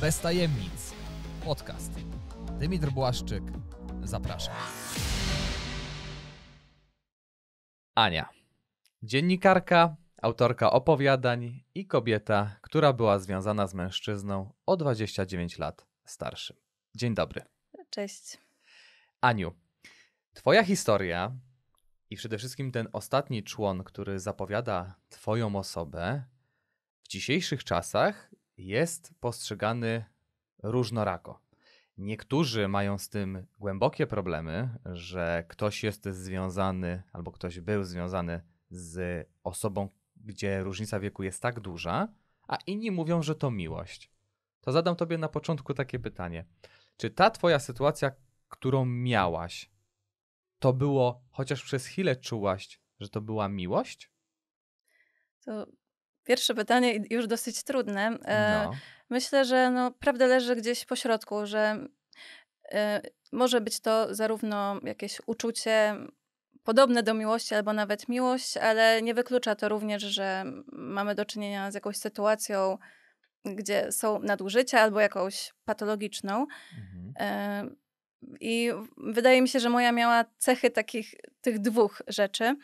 Bez tajemnic. Podcast. Dymitr Błaszczyk. Zapraszam. Ania. Dziennikarka, autorka opowiadań i kobieta, która była związana z mężczyzną o 29 lat starszym. Dzień dobry. Cześć. Aniu, Twoja historia i przede wszystkim ten ostatni człon, który zapowiada Twoją osobę, w dzisiejszych czasach jest postrzegany różnorako. Niektórzy mają z tym głębokie problemy, że ktoś jest związany albo ktoś był związany z osobą, gdzie różnica wieku jest tak duża, a inni mówią, że to miłość. To zadam tobie na początku takie pytanie. Czy ta twoja sytuacja, którą miałaś, to było, chociaż przez chwilę czułaś, że to była miłość? To Pierwsze pytanie, już dosyć trudne. E, no. Myślę, że no, prawda leży gdzieś po środku, że e, może być to zarówno jakieś uczucie podobne do miłości albo nawet miłość, ale nie wyklucza to również, że mamy do czynienia z jakąś sytuacją, gdzie są nadużycia albo jakąś patologiczną. Mhm. E, i wydaje mi się, że moja miała cechy takich tych dwóch rzeczy,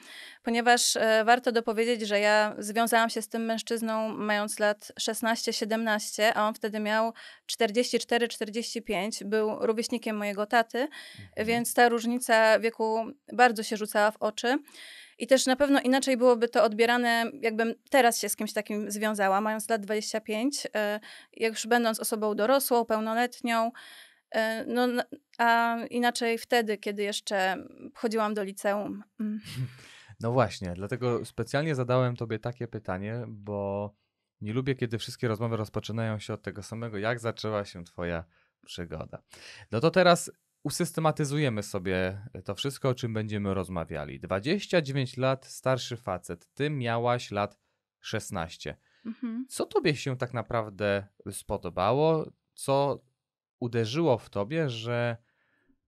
ponieważ e, warto dopowiedzieć, że ja związałam się z tym mężczyzną mając lat 16-17, a on wtedy miał 44-45, był rówieśnikiem mojego taty, mhm. więc ta różnica wieku bardzo się rzucała w oczy. I też na pewno inaczej byłoby to odbierane, jakbym teraz się z kimś takim związała, mając lat 25, e, jak już będąc osobą dorosłą, pełnoletnią e, no, a inaczej wtedy, kiedy jeszcze chodziłam do liceum. Mm. No właśnie, dlatego specjalnie zadałem tobie takie pytanie, bo nie lubię, kiedy wszystkie rozmowy rozpoczynają się od tego samego, jak zaczęła się twoja przygoda. No to teraz usystematyzujemy sobie to wszystko, o czym będziemy rozmawiali. 29 lat, starszy facet, ty miałaś lat 16. Mhm. Co tobie się tak naprawdę spodobało? Co uderzyło w tobie, że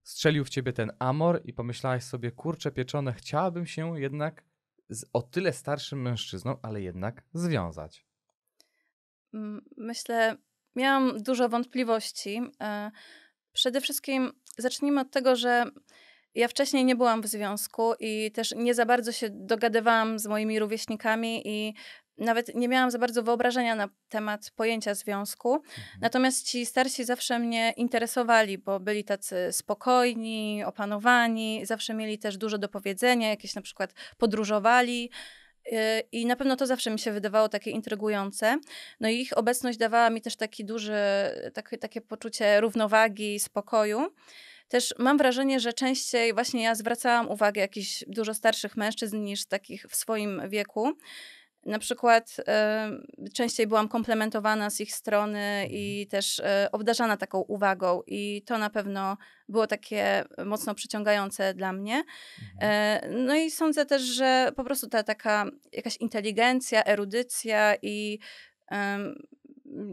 strzelił w ciebie ten amor i pomyślałaś sobie, kurczę pieczone, chciałabym się jednak z o tyle starszym mężczyzną, ale jednak związać? Myślę, miałam dużo wątpliwości. E, przede wszystkim zacznijmy od tego, że ja wcześniej nie byłam w związku i też nie za bardzo się dogadywałam z moimi rówieśnikami i nawet nie miałam za bardzo wyobrażenia na temat pojęcia związku. Mhm. Natomiast ci starsi zawsze mnie interesowali, bo byli tacy spokojni, opanowani, zawsze mieli też dużo do powiedzenia, jakieś na przykład podróżowali. Y, I na pewno to zawsze mi się wydawało takie intrygujące. No i ich obecność dawała mi też taki duży, tak, takie poczucie równowagi, spokoju. Też mam wrażenie, że częściej właśnie ja zwracałam uwagę jakichś dużo starszych mężczyzn niż takich w swoim wieku. Na przykład y, częściej byłam komplementowana z ich strony mhm. i też y, obdarzana taką uwagą, i to na pewno było takie mocno przyciągające dla mnie. Y, no i sądzę też, że po prostu ta taka jakaś inteligencja, erudycja i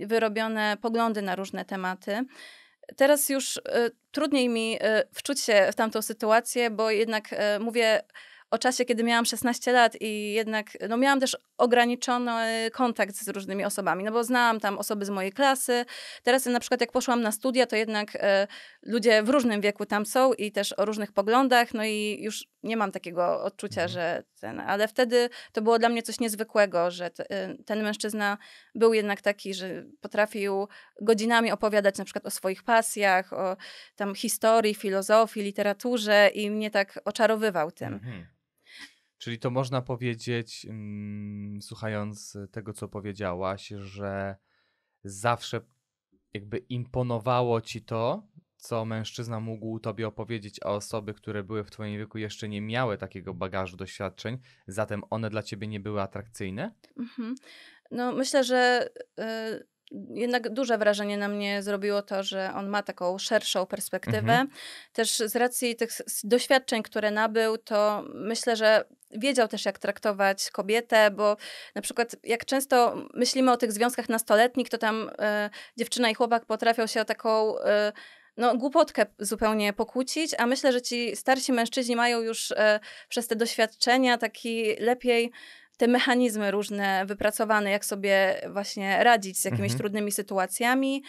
wyrobione poglądy na różne tematy. Teraz już e, trudniej mi wczuć się w tamtą sytuację, bo jednak mówię o czasie, kiedy miałam 16 lat i jednak no, miałam też ograniczony kontakt z różnymi osobami, no bo znałam tam osoby z mojej klasy. Teraz na przykład jak poszłam na studia, to jednak e, ludzie w różnym wieku tam są i też o różnych poglądach, no i już nie mam takiego odczucia, mhm. że ten, ale wtedy to było dla mnie coś niezwykłego, że e, ten mężczyzna był jednak taki, że potrafił godzinami opowiadać na przykład o swoich pasjach, o tam historii, filozofii, literaturze i mnie tak oczarowywał tym. Mhm. Czyli to można powiedzieć, mm, słuchając tego, co powiedziałaś, że zawsze jakby imponowało ci to, co mężczyzna mógł tobie opowiedzieć, a osoby, które były w twoim wieku jeszcze nie miały takiego bagażu doświadczeń, zatem one dla ciebie nie były atrakcyjne? Mhm. No myślę, że e, jednak duże wrażenie na mnie zrobiło to, że on ma taką szerszą perspektywę. Mhm. Też z racji tych doświadczeń, które nabył, to myślę, że wiedział też, jak traktować kobietę, bo na przykład jak często myślimy o tych związkach nastoletnich, to tam y, dziewczyna i chłopak potrafią się o taką. Y, no, głupotkę zupełnie pokłócić, a myślę, że ci starsi mężczyźni mają już e, przez te doświadczenia taki lepiej te mechanizmy różne wypracowane, jak sobie właśnie radzić z jakimiś mhm. trudnymi sytuacjami.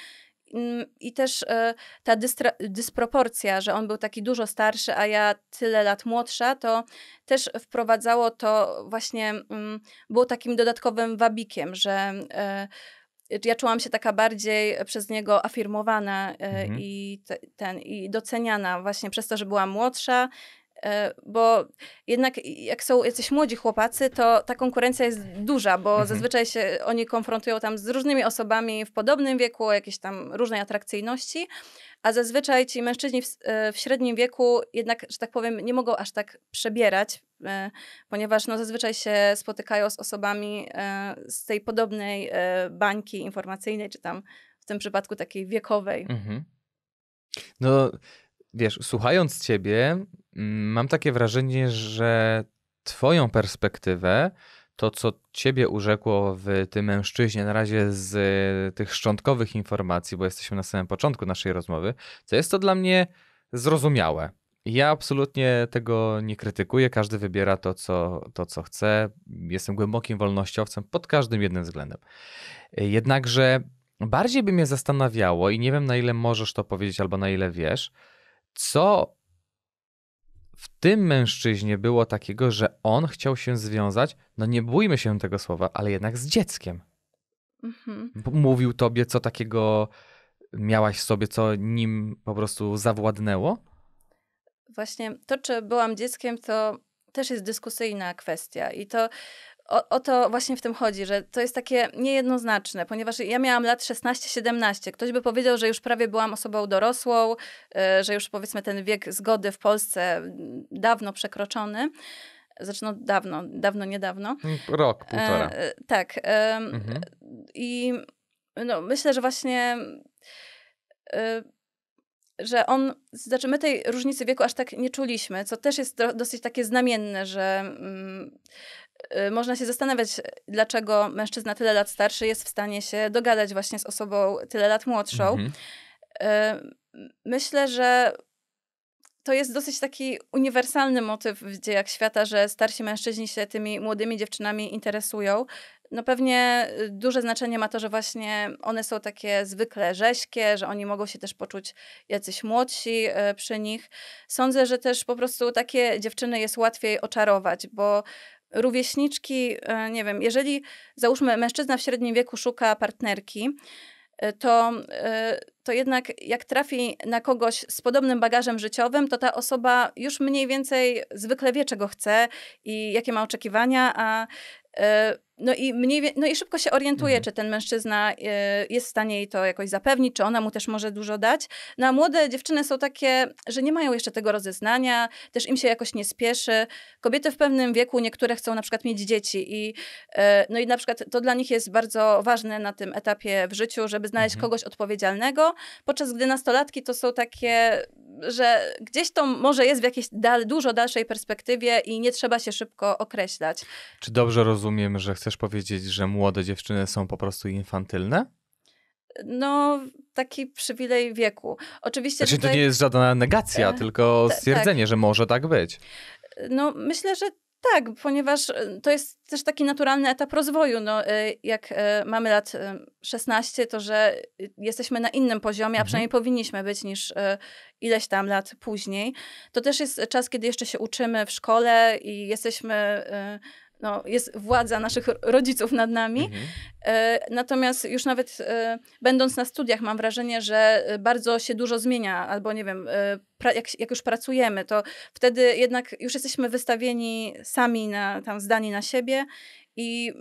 Mm, I też e, ta dysproporcja, że on był taki dużo starszy, a ja tyle lat młodsza, to też wprowadzało to właśnie, mm, było takim dodatkowym wabikiem, że e, ja czułam się taka bardziej przez niego afirmowana e, mhm. i, ten, i doceniana właśnie przez to, że była młodsza E, bo jednak jak są jacyś młodzi chłopacy, to ta konkurencja jest duża, bo mhm. zazwyczaj się oni konfrontują tam z różnymi osobami w podobnym wieku, jakieś tam różnej atrakcyjności, a zazwyczaj ci mężczyźni w, e, w średnim wieku jednak, że tak powiem, nie mogą aż tak przebierać, e, ponieważ no, zazwyczaj się spotykają z osobami z tej podobnej bańki informacyjnej, czy tam w tym przypadku takiej wiekowej. Mhm. No wiesz, słuchając ciebie, mm, mam takie wrażenie, że twoją perspektywę, to co ciebie urzekło w tym mężczyźnie, na razie z y, tych szczątkowych informacji, bo jesteśmy na samym początku naszej rozmowy, to jest to dla mnie zrozumiałe. Ja absolutnie tego nie krytykuję, każdy wybiera to co, to, co chce. Jestem głębokim wolnościowcem pod każdym jednym względem. Jednakże bardziej by mnie zastanawiało, i nie wiem na ile możesz to powiedzieć albo na ile wiesz, co w tym mężczyźnie było takiego, że on chciał się związać, no nie bójmy się tego słowa, ale jednak z dzieckiem. Mhm. Mówił tobie, co takiego miałaś w sobie, co nim po prostu zawładnęło? Właśnie to, czy byłam dzieckiem, to też jest dyskusyjna kwestia. I to o, o, to właśnie w tym chodzi, że to jest takie niejednoznaczne, ponieważ ja miałam lat 16-17. Ktoś by powiedział, że już prawie byłam osobą dorosłą, y, że już powiedzmy ten wiek zgody w Polsce mm, dawno przekroczony. zaczyno dawno, dawno, niedawno. Mm, rok, e, półtora. E, tak. E, mhm. I no, myślę, że właśnie. E, że on, znaczy my tej różnicy wieku aż tak nie czuliśmy, co też jest dosyć takie znamienne, że. Mm, Y, można się zastanawiać, dlaczego mężczyzna tyle lat starszy jest w stanie się dogadać właśnie z osobą tyle lat młodszą. Mhm. Y, myślę, że to jest dosyć taki uniwersalny motyw w dziejach świata, że starsi mężczyźni się tymi młodymi dziewczynami interesują. No pewnie y, duże znaczenie ma to, że właśnie one są takie zwykle rzeźkie, że oni mogą się też poczuć jacyś młodsi przy nich. Sądzę, że też po prostu takie dziewczyny jest łatwiej oczarować, bo rówieśniczki, e, nie wiem, jeżeli załóżmy mężczyzna w średnim wieku szuka partnerki, e, to, e, to jednak jak trafi na kogoś z podobnym bagażem życiowym, to ta osoba już mniej więcej zwykle wie, czego chce i jakie ma oczekiwania, a no i, mniej, no i szybko się orientuje, mhm. czy ten mężczyzna e, jest w stanie jej to jakoś zapewnić, czy ona mu też może dużo dać. No a młode dziewczyny są takie, że nie mają jeszcze tego rozeznania, też im się jakoś nie spieszy. Kobiety w pewnym wieku, niektóre chcą na przykład mieć dzieci i e, no i na przykład to dla nich jest bardzo ważne na tym etapie w życiu, żeby znaleźć mhm. kogoś odpowiedzialnego, podczas gdy nastolatki to są takie, że gdzieś to może jest w jakiejś dal, dużo dalszej perspektywie i nie trzeba się szybko określać. Czy dobrze rozumiem, że chcesz chcesz powiedzieć, że młode dziewczyny są po prostu infantylne? No, taki przywilej wieku. Oczywiście. Znaczy, tutaj... to nie jest żadna negacja, e, tylko e, tak. stwierdzenie, tak. że może tak być. No, myślę, że tak, ponieważ e, to jest też taki naturalny etap rozwoju. No, e, jak mamy lat 16, to że jesteśmy na innym poziomie, a mhm. przynajmniej powinniśmy być niż ileś tam lat później. To też jest czas, kiedy jeszcze się uczymy w szkole i jesteśmy no, jest władza naszych rodziców nad nami. Mhm. E, natomiast już nawet e, będąc na studiach, mam wrażenie, że e, bardzo się dużo zmienia, albo nie wiem, jak, jak, już pracujemy, to wtedy jednak już jesteśmy wystawieni sami, na, tam zdani na siebie i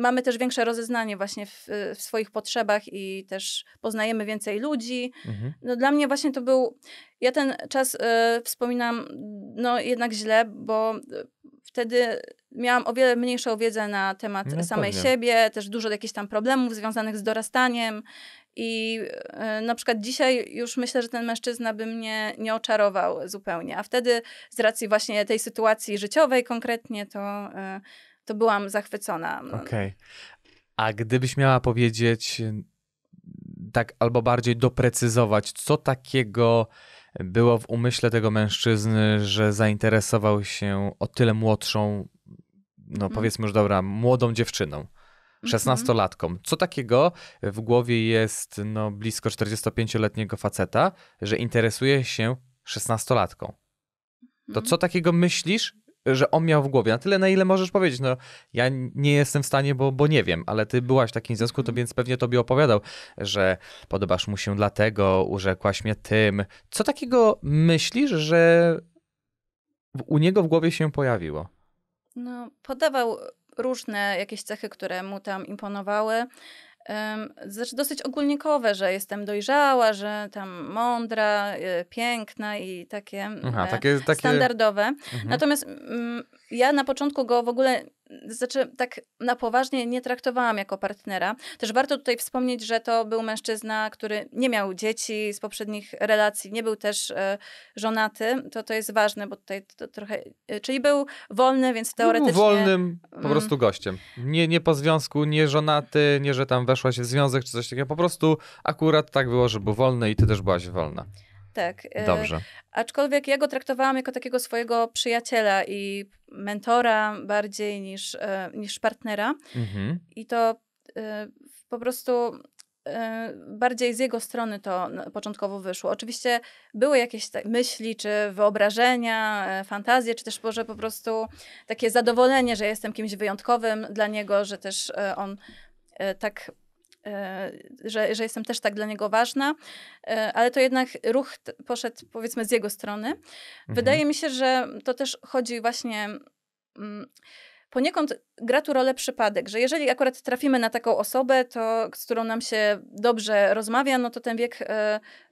mamy też większe rozeznanie właśnie w, w swoich potrzebach i też poznajemy więcej ludzi. Mhm. No, dla mnie właśnie to był. Ja ten czas wspominam no, jednak źle, bo wtedy miałam o wiele mniejszą wiedzę na temat no, samej pewnie. siebie, też dużo jakichś tam problemów związanych z dorastaniem. I e, na przykład dzisiaj już myślę, że ten mężczyzna by mnie nie oczarował zupełnie. A wtedy z racji właśnie tej sytuacji życiowej konkretnie, to, e, to byłam zachwycona. Okej. Okay. A gdybyś miała powiedzieć tak albo bardziej doprecyzować, co takiego było w umyśle tego mężczyzny, że zainteresował się o tyle młodszą, no mhm. powiedzmy już dobra, młodą dziewczyną. 16-latkom. Mhm. Co takiego w głowie jest no, blisko 45-letniego faceta, że interesuje się 16-latką? To co mhm. takiego myślisz, że on miał w głowie. Na tyle, na ile możesz powiedzieć. No, ja nie jestem w stanie, bo, bo nie wiem, ale ty byłaś w takim związku, to mhm. więc pewnie tobie opowiadał, że podobasz mu się dlatego, urzekłaś mnie tym. Co takiego myślisz, że u niego w głowie się pojawiło? No, podawał różne jakieś cechy, które mu tam imponowały znaczy dosyć ogólnikowe, że jestem dojrzała, że tam mądra, e, piękna i takie, Aha, e, takie, takie... standardowe. Mhm. Natomiast mm, ja na początku go w ogóle znaczy tak na poważnie nie traktowałam jako partnera. Też warto tutaj wspomnieć, że to był mężczyzna, który nie miał dzieci z poprzednich relacji, nie był też e, żonaty, to, to jest ważne, bo tutaj to, to trochę, e, czyli był wolny, więc no, teoretycznie... Był wolnym po mm. prostu gościem. Nie, nie po związku, nie żonaty, nie, że tam weszła się w związek czy coś takiego, po prostu akurat tak było, że był wolny i ty też byłaś wolna tak. E, Dobrze. Aczkolwiek ja go traktowałam jako takiego swojego przyjaciela i mentora bardziej niż, e, niż partnera. Mhm. I to e, po prostu bardziej z jego strony to początkowo wyszło. Oczywiście były jakieś myśli, czy wyobrażenia, fantazje, czy też może po prostu takie zadowolenie, że jestem kimś wyjątkowym dla niego, że też on tak E, że, że jestem też tak dla niego ważna, e, ale to jednak ruch poszedł powiedzmy z jego strony. Mhm. Wydaje mi się, że to też chodzi właśnie. Mm, poniekąd gra tu rolę przypadek, że jeżeli akurat trafimy na taką osobę, to, z którą nam się dobrze rozmawia, no to ten wiek y,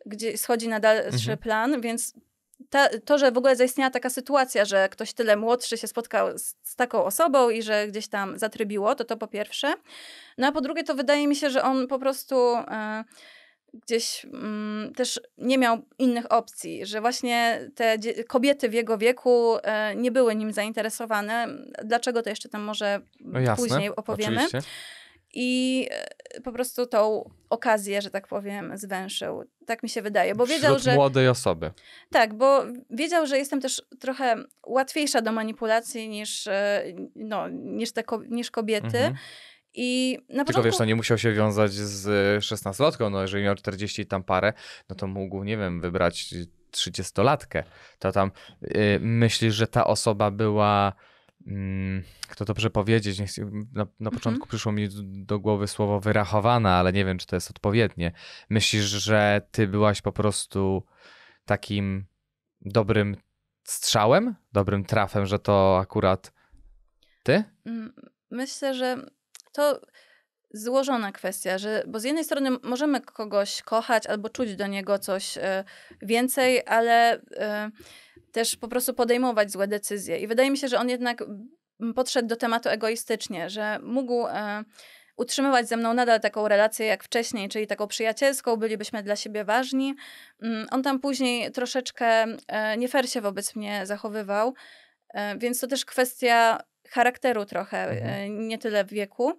gdzie schodzi na dalszy mhm. plan, więc ta, to, że w ogóle zaistniała taka sytuacja, że ktoś tyle młodszy się spotkał z, z, taką osobą i że gdzieś tam zatrybiło, to to po pierwsze. No a po drugie, to wydaje mi się, że on po prostu. E, gdzieś mm, też nie miał innych opcji, że właśnie te kobiety w jego wieku e, nie były nim zainteresowane. Dlaczego to jeszcze tam może no jasne, później opowiemy. Oczywiście i e, po prostu tą okazję, że tak powiem, zwęszył. Tak mi się wydaje, bo Wśród wiedział, że... młodej osoby. Tak, bo wiedział, że jestem też trochę łatwiejsza do manipulacji niż, e, no, niż, te ko niż kobiety. Mhm. I na Tylko wiesz, no nie musiał się wiązać z 16-latką, e, no jeżeli miał 40 tam parę, no to mógł, nie wiem, wybrać 30-latkę. To tam yy, myślisz, że ta osoba była kto mm, to dobrze powiedzieć, na, na mhm. początku przyszło mi do głowy słowo wyrachowana, ale nie wiem, czy to jest odpowiednie. Myślisz, że ty byłaś po prostu takim dobrym strzałem, dobrym trafem, że to akurat ty? Mm, myślę, że to złożona kwestia, że, bo z jednej strony możemy kogoś kochać albo czuć do niego coś e, więcej, ale e, też po prostu podejmować złe decyzje. I wydaje mi się, że on jednak podszedł do tematu egoistycznie, że mógł e, utrzymywać ze mną nadal taką relację jak wcześniej, czyli taką przyjacielską, bylibyśmy dla siebie ważni. Mm, on tam później troszeczkę nie fair się wobec mnie zachowywał, więc to też kwestia charakteru trochę, mhm. nie tyle wieku.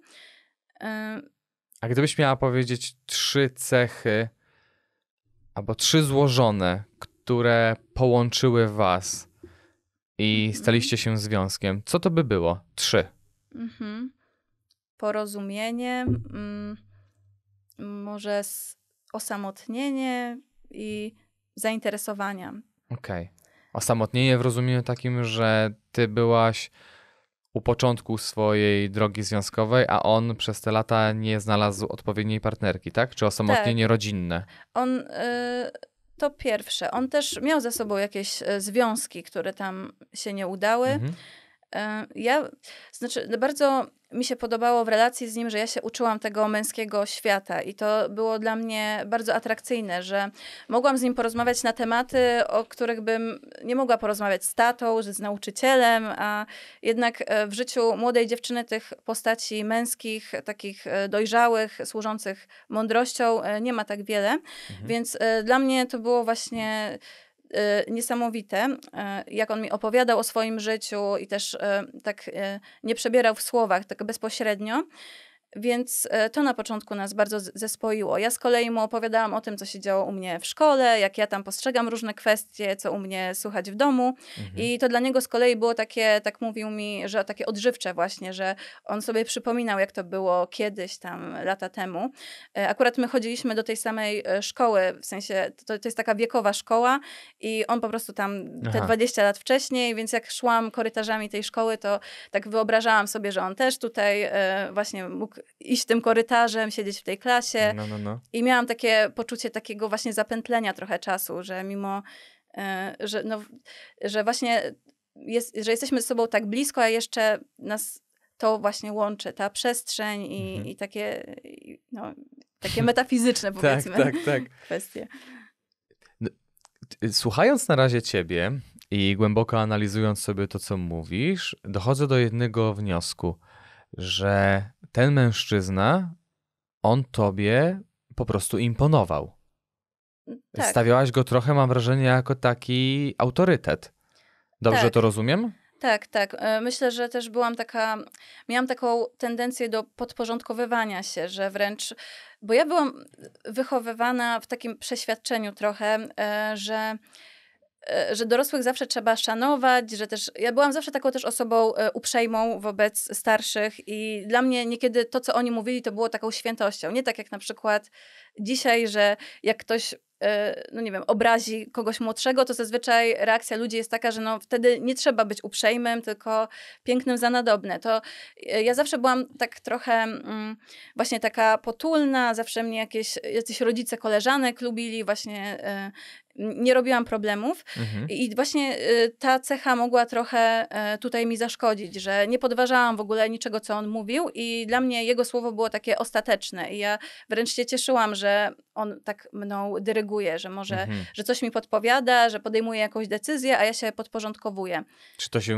A gdybyś miała powiedzieć trzy cechy albo trzy złożone, które połączyły was i mhm. staliście się związkiem, co to by było? Trzy. Mhm. Porozumienie, mm, może osamotnienie i zainteresowania. Okej. Okay. Osamotnienie w rozumieniu takim, że ty byłaś u początku swojej drogi związkowej, a on przez te lata nie znalazł odpowiedniej partnerki, tak? Czy osamotnienie tak. rodzinne? On. Y to pierwsze. On też miał ze sobą jakieś y, związki, które tam się nie udały. Mhm. Y, ja, znaczy, no bardzo mi się podobało w relacji z nim, że ja się uczyłam tego męskiego świata i to było dla mnie bardzo atrakcyjne, że mogłam z nim porozmawiać na tematy, o których bym nie mogła porozmawiać z tatą, z nauczycielem, a jednak e, w życiu młodej dziewczyny tych postaci męskich, takich e, dojrzałych, służących mądrością e, nie ma tak wiele, mhm. więc dla mnie to było właśnie Y, niesamowite, y, jak on mi opowiadał o swoim życiu i też y, tak nie przebierał w słowach, tak bezpośrednio. Więc e, to na początku nas bardzo zespoiło. Ja z kolei mu opowiadałam o tym, co się działo u mnie w szkole, jak ja tam postrzegam różne kwestie, co u mnie słuchać w domu. Mhm. I to dla niego z kolei było takie, tak mówił mi, że takie odżywcze właśnie, że on sobie przypominał, jak to było kiedyś tam, lata temu. E, akurat my chodziliśmy do tej samej e, szkoły, w sensie to, to jest taka wiekowa szkoła i on po prostu tam te 20 lat wcześniej, więc jak szłam korytarzami tej szkoły, to tak wyobrażałam sobie, że on też tutaj właśnie mógł iść tym korytarzem, siedzieć w tej klasie. No, no, no. I miałam takie poczucie takiego właśnie zapętlenia trochę czasu, że mimo, e, że, no, że właśnie jest, że jesteśmy ze sobą tak blisko, a jeszcze nas to właśnie łączy, ta przestrzeń i, mhm. i takie, no, takie metafizyczne tak, powiedzmy tak, tak, tak. kwestie. No, słuchając na razie ciebie i głęboko analizując sobie to, co mówisz, dochodzę do jednego wniosku, że ten mężczyzna, on tobie po prostu imponował. Tak. Stawiałaś go trochę, mam wrażenie, jako taki autorytet. Dobrze tak. to rozumiem? Tak, tak. E, myślę, że też byłam taka, miałam taką tendencję do podporządkowywania się, że wręcz, bo ja byłam wychowywana w takim przeświadczeniu trochę, e, że E, że dorosłych zawsze trzeba szanować, że też ja byłam zawsze taką też osobą e, uprzejmą wobec starszych i dla mnie niekiedy to, co oni mówili, to było taką świętością. Nie tak jak na przykład dzisiaj, że jak ktoś e, no nie wiem, obrazi kogoś młodszego, to zazwyczaj reakcja ludzi jest taka, że no wtedy nie trzeba być uprzejmym, tylko pięknym za nadobne. To ja zawsze byłam tak trochę mm, właśnie taka potulna, zawsze mnie jakieś, jacyś rodzice koleżanek lubili, właśnie nie robiłam problemów. Mhm. I właśnie y, ta cecha mogła trochę e, tutaj mi zaszkodzić, że nie podważałam w ogóle niczego, co on mówił, i dla mnie jego słowo było takie ostateczne. I ja wręcz się cieszyłam, że on tak mną dyryguje, że może, mhm. że coś mi podpowiada, że podejmuje jakąś decyzję, a ja się podporządkowuję. Czy to się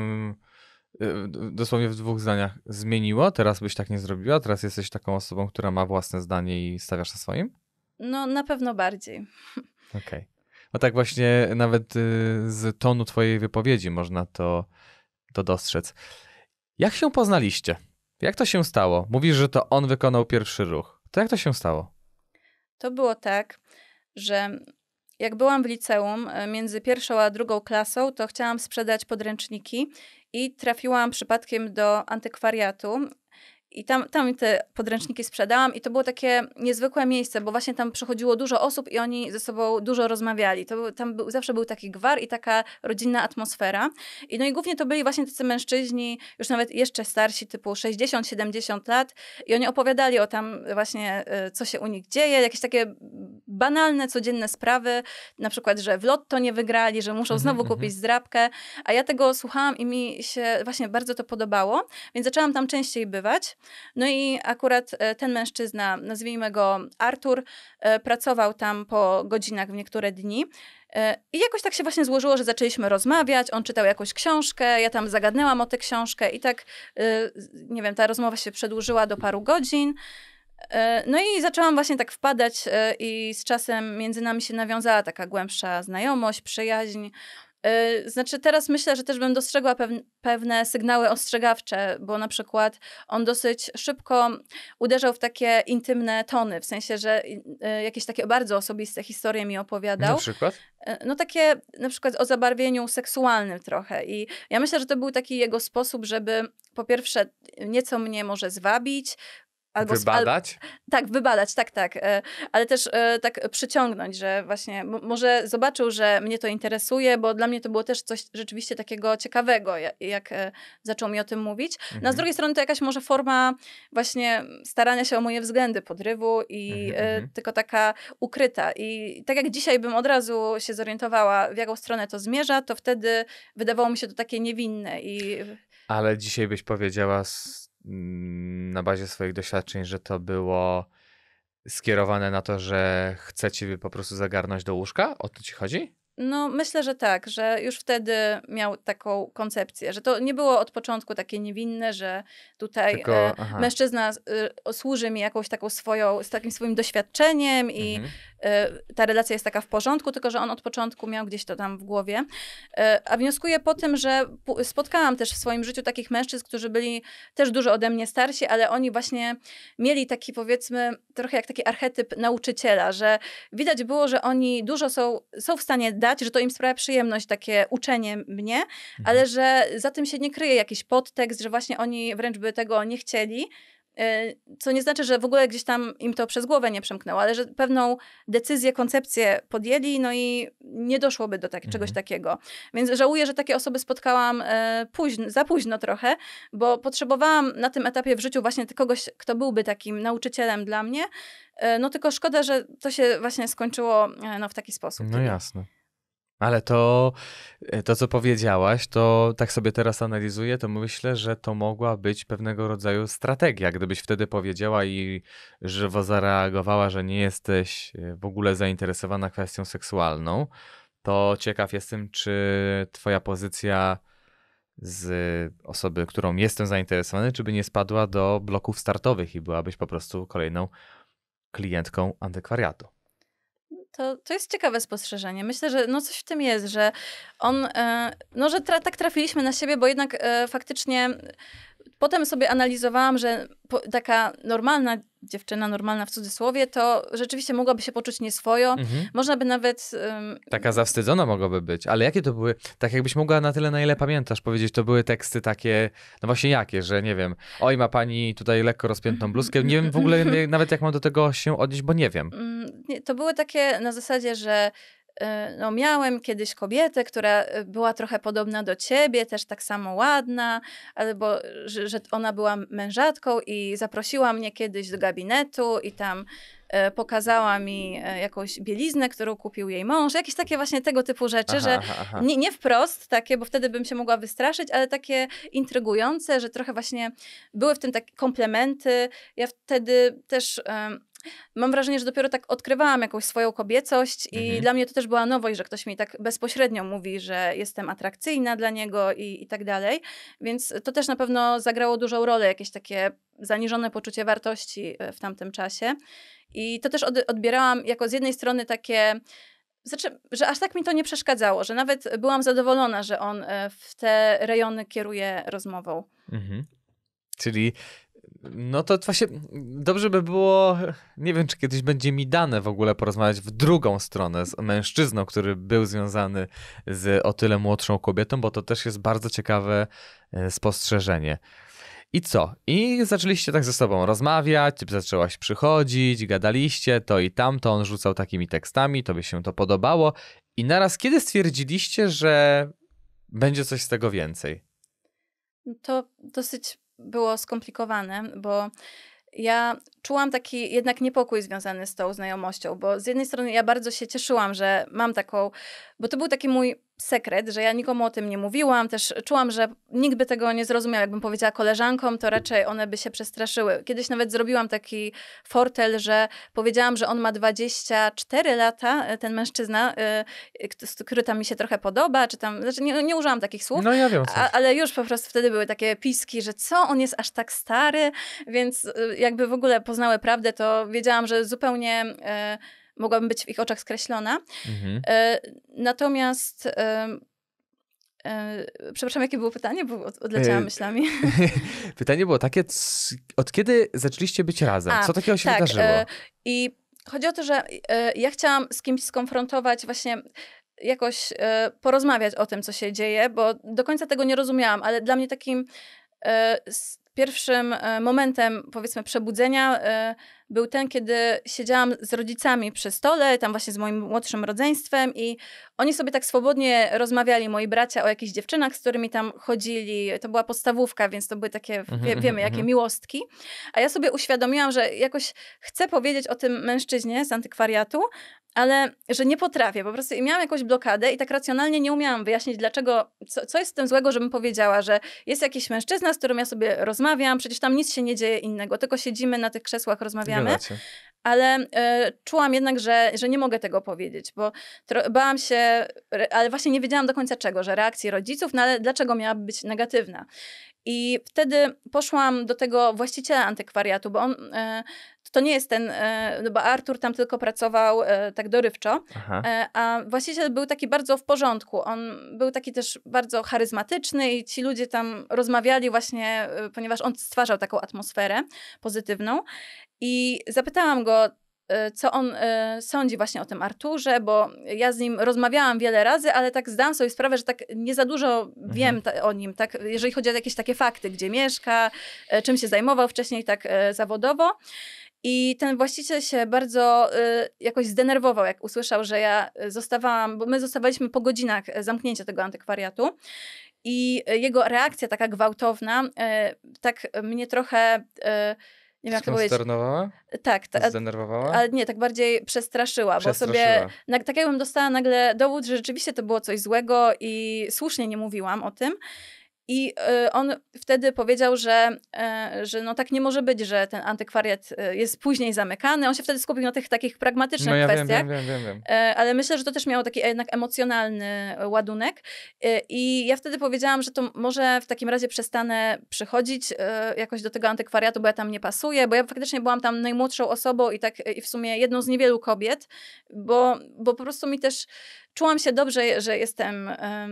y, dosłownie w dwóch zdaniach zmieniło? Teraz byś tak nie zrobiła? Teraz jesteś taką osobą, która ma własne zdanie i stawiasz na swoim? No, na pewno bardziej. Okej. Okay. No tak właśnie nawet y, z tonu twojej wypowiedzi można to, to dostrzec. Jak się poznaliście? Jak to się stało? Mówisz, że to on wykonał pierwszy ruch. To jak to się stało? To było tak, że jak byłam w liceum, e, między pierwszą a drugą klasą, to chciałam sprzedać podręczniki i trafiłam przypadkiem do antykwariatu i tam, tam te podręczniki sprzedałam i to było takie niezwykłe miejsce, bo właśnie tam przychodziło dużo osób i oni ze sobą dużo rozmawiali. To, tam był, zawsze był taki gwar i taka rodzinna atmosfera. I, no i głównie to byli właśnie tacy mężczyźni, już nawet jeszcze starsi, typu 60-70 lat i oni opowiadali o tam właśnie, e, co się u nich dzieje, jakieś takie banalne, codzienne sprawy, na przykład, że w lotto nie wygrali, że muszą znowu mhm, kupić mhm. zdrabkę, a ja tego słuchałam i mi się właśnie bardzo to podobało, więc zaczęłam tam częściej bywać. No i akurat e, ten mężczyzna, nazwijmy go Artur, e, pracował tam po godzinach w niektóre dni. E, I jakoś tak się właśnie złożyło, że zaczęliśmy rozmawiać, on czytał jakąś książkę, ja tam zagadnęłam o tę książkę i tak, nie wiem, ta rozmowa się przedłużyła do paru godzin. No i zaczęłam właśnie tak wpadać i z czasem między nami się nawiązała taka głębsza znajomość, przyjaźń. Y, znaczy, teraz myślę, że też bym dostrzegła pewne sygnały ostrzegawcze, bo na przykład on dosyć szybko uderzał w takie intymne tony, w sensie, że y, y, jakieś takie bardzo osobiste historie mi opowiadał. Na przykład? No takie na przykład o zabarwieniu seksualnym trochę. I ja myślę, że to był taki jego sposób, żeby po pierwsze nieco mnie może zwabić, Albo wybadać? Al tak, wybadać, tak, tak. E, ale też e, tak przyciągnąć, że właśnie może zobaczył, że mnie to interesuje, bo dla mnie to było też coś rzeczywiście takiego ciekawego, jak, e, zaczął mi o tym mówić. Mhm. No, a z mhm. drugiej strony to jakaś może forma właśnie starania się o moje względy, podrywu i mhm, mhm. tylko taka ukryta. I tak jak dzisiaj bym od razu się zorientowała, w jaką stronę to zmierza, to wtedy wydawało mi się to takie niewinne. I... Ale dzisiaj byś powiedziała Mm, na bazie swoich doświadczeń, że to było skierowane na to, że chce ciebie po prostu zagarnąć do łóżka? O to ci chodzi? No, myślę, że tak, że już wtedy miał taką koncepcję, że to nie było od początku takie niewinne, że tutaj Tylko, e, mężczyzna y, służy mi jakąś taką swoją, z takim swoim doświadczeniem i mhm. E, ta relacja jest taka w porządku, tylko że on od początku miał gdzieś to tam w głowie. E, a wnioskuję po tym, że spotkałam też w swoim życiu takich mężczyzn, którzy byli też dużo ode mnie starsi, ale oni właśnie mieli taki powiedzmy trochę jak taki archetyp nauczyciela, że widać było, że oni dużo są, są w stanie dać, że to im sprawia przyjemność takie uczenie mnie, ale mhm. że za tym się nie kryje jakiś podtekst, że właśnie oni wręcz by tego nie chcieli, Y, co nie znaczy, że w ogóle gdzieś tam im to przez głowę nie przemknęło, ale że pewną decyzję, koncepcję podjęli, no i nie doszłoby do tak, mhm. czegoś takiego. Więc żałuję, że takie osoby spotkałam y, późno, za późno trochę, bo potrzebowałam na tym etapie w życiu właśnie kogoś, kto byłby takim nauczycielem dla mnie. Y, no tylko szkoda, że to się właśnie skończyło no, w taki sposób. No jasne. Ale to, e, to, co powiedziałaś, to tak sobie teraz analizuję, to myślę, że to mogła być pewnego rodzaju strategia. Gdybyś wtedy powiedziała i żywo zareagowała, że nie jesteś e, w ogóle zainteresowana kwestią seksualną, to ciekaw jestem, czy twoja pozycja z osoby, którą jestem zainteresowany, czy by nie spadła do bloków startowych i byłabyś po prostu kolejną klientką antykwariatu. To, to jest ciekawe spostrzeżenie. Myślę, że no coś w tym jest, że on, e, no że tra tak trafiliśmy na siebie, bo jednak e, faktycznie Potem sobie analizowałam, że po, taka normalna dziewczyna, normalna w cudzysłowie, to rzeczywiście mogłaby się poczuć nieswojo. Mhm. Można by nawet. Um... Taka zawstydzona mogłaby być, ale jakie to były, tak jakbyś mogła na tyle, na ile pamiętasz powiedzieć, to były teksty takie, no właśnie jakie, że nie wiem, oj ma pani tutaj lekko rozpiętą bluzkę, nie wiem w ogóle nawet jak mam do tego się odnieść, bo nie wiem. Mm, to były takie na zasadzie, że E, no miałem kiedyś kobietę, która e, była trochę podobna do ciebie, też tak samo ładna, albo że, że ona była mężatką i zaprosiła mnie kiedyś do gabinetu i tam e, pokazała mi jakąś bieliznę, którą kupił jej mąż, jakieś takie właśnie tego typu rzeczy, aha, że aha. Nie, nie wprost takie, bo wtedy bym się mogła wystraszyć, ale takie intrygujące, że trochę właśnie były w tym takie komplementy. Ja wtedy też mam wrażenie, że dopiero tak odkrywałam jakąś swoją kobiecość i mhm. dla mnie to też była nowość, że ktoś mi tak bezpośrednio mówi, że jestem atrakcyjna dla niego i, i tak dalej. Więc to też na pewno zagrało dużą rolę, jakieś takie zaniżone poczucie wartości e, w tamtym czasie. I to też od, odbierałam jako z jednej strony takie znaczy, że aż tak mi to nie przeszkadzało, że nawet byłam zadowolona, że on e, w te rejony kieruje rozmową. Mhm. Czyli no to właśnie dobrze by było, nie wiem, czy kiedyś będzie mi dane w ogóle porozmawiać w drugą stronę z mężczyzną, który był związany z o tyle młodszą kobietą, bo to też jest bardzo ciekawe e, spostrzeżenie. I co? I zaczęliście tak ze sobą rozmawiać, zaczęłaś przychodzić, gadaliście, to i tamto, on rzucał takimi tekstami, tobie się to podobało. I naraz kiedy stwierdziliście, że będzie coś z tego więcej? To dosyć było skomplikowane, bo ja czułam taki jednak niepokój związany z tą znajomością, bo z jednej strony ja bardzo się cieszyłam, że mam taką, bo to był taki mój sekret, że ja nikomu o tym nie mówiłam. Też czułam, że nikt by tego nie zrozumiał. Jakbym powiedziała koleżankom, to raczej one by się przestraszyły. Kiedyś nawet zrobiłam taki fortel, że powiedziałam, że on ma 24 lata, e, ten mężczyzna, e, który tam mi się trochę podoba, czy tam, znaczy nie, nie użyłam takich słów. No ja wiem. A, ale już po prostu wtedy były takie piski, że co, on jest aż tak stary, więc e, jakby w ogóle poznały prawdę, to wiedziałam, że zupełnie mogłabym być w ich oczach skreślona. Mhm. E, natomiast e, e, Przepraszam, jakie było pytanie, bo odleciałam myślami. pytanie było takie, od kiedy zaczęliście być razem? A, Co takiego się tak, wydarzyło? I chodzi o to, że ja chciałam z kimś skonfrontować właśnie jakoś porozmawiać o tym, co się dzieje, bo do końca tego nie rozumiałam, ale dla mnie takim pierwszym momentem, powiedzmy, przebudzenia był ten, kiedy siedziałam z rodzicami przy stole, tam właśnie z moim młodszym rodzeństwem i oni sobie tak swobodnie rozmawiali, moi bracia, o jakichś dziewczynach, z którymi tam chodzili. To była podstawówka, więc to były takie, mhm, wie, mhm, wiemy, jakie mhm. miłostki. A ja sobie uświadomiłam, że jakoś chcę powiedzieć o tym mężczyźnie z antykwariatu, ale że nie potrafię po prostu. I miałam jakąś blokadę i tak racjonalnie nie umiałam wyjaśnić, dlaczego, co, co jest z tym złego, żebym powiedziała, że jest jakiś mężczyzna, z którym ja sobie rozmawiam, przecież tam nic się nie dzieje innego, tylko siedzimy na tych krzesłach, rozmawiamy rozmawiamy. Ale e, czułam jednak, że, że nie mogę tego powiedzieć, bo bałam się, ale właśnie nie wiedziałam do końca czego, że reakcji rodziców, no ale dlaczego miałaby być negatywna? I wtedy poszłam do tego właściciela antykwariatu, bo on, e, to nie jest ten, e, no bo Artur tam tylko pracował tak dorywczo, a właściciel był taki bardzo w porządku. On był taki też bardzo charyzmatyczny i ci ludzie tam rozmawiali właśnie, ponieważ on stwarzał taką atmosferę pozytywną. I zapytałam go, e, co on e, sądzi właśnie o tym Arturze, bo ja z nim rozmawiałam wiele razy, ale tak zdałam sobie sprawę, że tak nie za dużo mhm. wiem mhm. o nim, tak, jeżeli chodzi o jakieś takie fakty, gdzie mieszka, e, czym się zajmował wcześniej tak zawodowo. I ten właściciel się bardzo y, jakoś zdenerwował, jak usłyszał, że ja zostawałam, bo my zostawaliśmy po godzinach zamknięcia tego antykwariatu. I jego reakcja taka gwałtowna, y, tak mnie trochę. Y, nie wiem, jak to powiedzieć. Tak. Zdenerwowała? Ale nie, tak bardziej przestraszyła, bo sobie, tak tak jakbym dostała nagle dowód, że rzeczywiście to było coś złego i słusznie nie mówiłam o tym, i e, on wtedy powiedział, że, e, że no tak nie może być, że ten antykwariat e, jest później zamykany. On się wtedy skupił na tych takich pragmatycznych no ja kwestiach. Wiem, wiem, wiem, wiem, Ale myślę, że to też miało taki jednak emocjonalny ładunek. I ja wtedy powiedziałam, że to może w takim razie przestanę przychodzić jakoś do tego antykwariatu, bo ja tam nie pasuję, bo ja faktycznie byłam tam najmłodszą osobą i tak i w sumie jedną z niewielu kobiet, bo, bo po prostu mi też czułam się dobrze, że jestem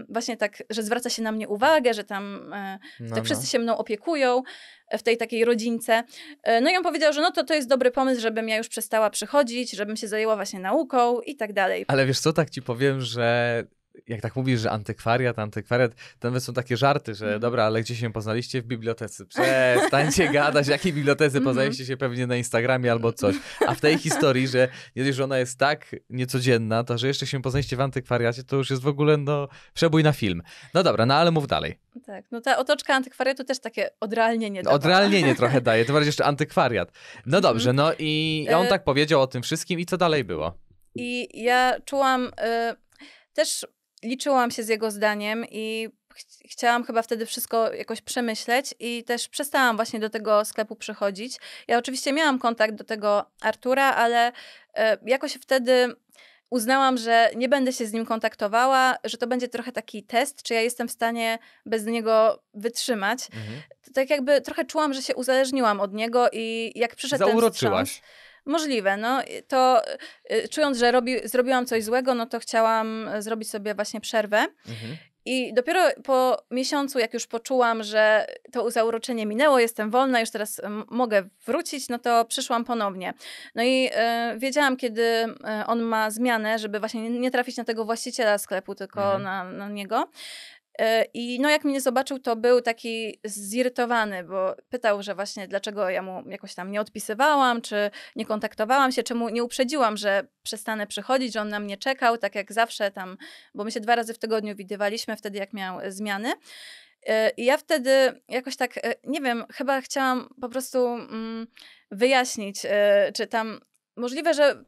właśnie tak, że zwraca się na mnie uwagę, że tam e, no, tak no. wszyscy się mną opiekują e, w tej takiej rodzince. E, no i on powiedział, że no to to jest dobry pomysł, żebym ja już przestała przychodzić, żebym się zajęła właśnie nauką i tak dalej. Ale wiesz co, tak ci powiem, że jak tak mówisz, że antykwariat, antykwariat, to nawet są takie żarty, że mhm. dobra, ale gdzie się poznaliście? W bibliotece. Przestańcie gadać, jakie jakiej bibliotece mhm. poznaliście się pewnie na Instagramie albo coś. A w tej historii, że nie że ona jest tak niecodzienna, to że jeszcze się poznaliście w antykwariacie, to już jest w ogóle no, przebój na film. No dobra, no ale mów dalej. Tak, no ta otoczka antykwariatu też takie odrealnienie dawa. Odrealnienie trochę daje, to bardziej jeszcze antykwariat. No mhm. dobrze, no i on e, tak powiedział o tym wszystkim i co dalej było? I ja czułam... Y też liczyłam się z jego zdaniem i ch- chciałam chyba wtedy wszystko jakoś przemyśleć i też przestałam właśnie do tego sklepu przychodzić. Ja oczywiście miałam kontakt do tego Artura, ale e, jakoś wtedy uznałam, że nie będę się z nim kontaktowała, że to będzie trochę taki test, czy ja jestem w stanie bez niego wytrzymać. Mhm. Tak jakby trochę czułam, że się uzależniłam od niego i jak przyszedł Zauroczyłaś. ten wstrząs, Możliwe, no to y, y, czując, że robi, zrobiłam coś złego, no to chciałam y, zrobić sobie właśnie przerwę. Mhm. I dopiero po miesiącu, jak już poczułam, że to zauroczenie minęło, jestem wolna, już teraz mogę wrócić, no to przyszłam ponownie. No i y, wiedziałam, kiedy on ma zmianę, żeby właśnie nie trafić na tego właściciela sklepu, tylko mhm. na, na, niego. E, I no jak mnie zobaczył, to był taki zirytowany, bo pytał, że właśnie dlaczego ja mu jakoś tam nie odpisywałam, czy nie kontaktowałam się, czemu nie uprzedziłam, że przestanę przychodzić, że on na mnie czekał, tak jak zawsze tam, bo my się dwa razy w tygodniu widywaliśmy wtedy, jak miał e, zmiany. E, I ja wtedy jakoś tak, nie wiem, chyba chciałam po prostu mm, wyjaśnić, czy tam możliwe, że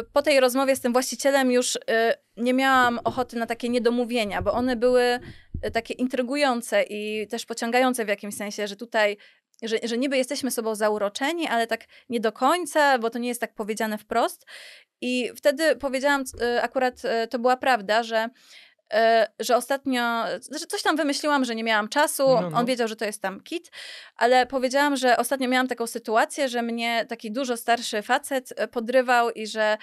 Y, po tej rozmowie z tym właścicielem już y, nie miałam ochoty na takie niedomówienia, bo one były y, takie intrygujące i też pociągające w jakimś sensie, że tutaj że, że niby jesteśmy sobą zauroczeni, ale tak nie do końca, bo to nie jest tak powiedziane wprost. I wtedy powiedziałam, akurat to była prawda, że E, że ostatnio, że znaczy coś tam wymyśliłam, że nie miałam czasu, no, no. on no. wiedział, że to jest tam kit, ale powiedziałam, że ostatnio miałam taką sytuację, że mnie taki dużo starszy facet e, podrywał i że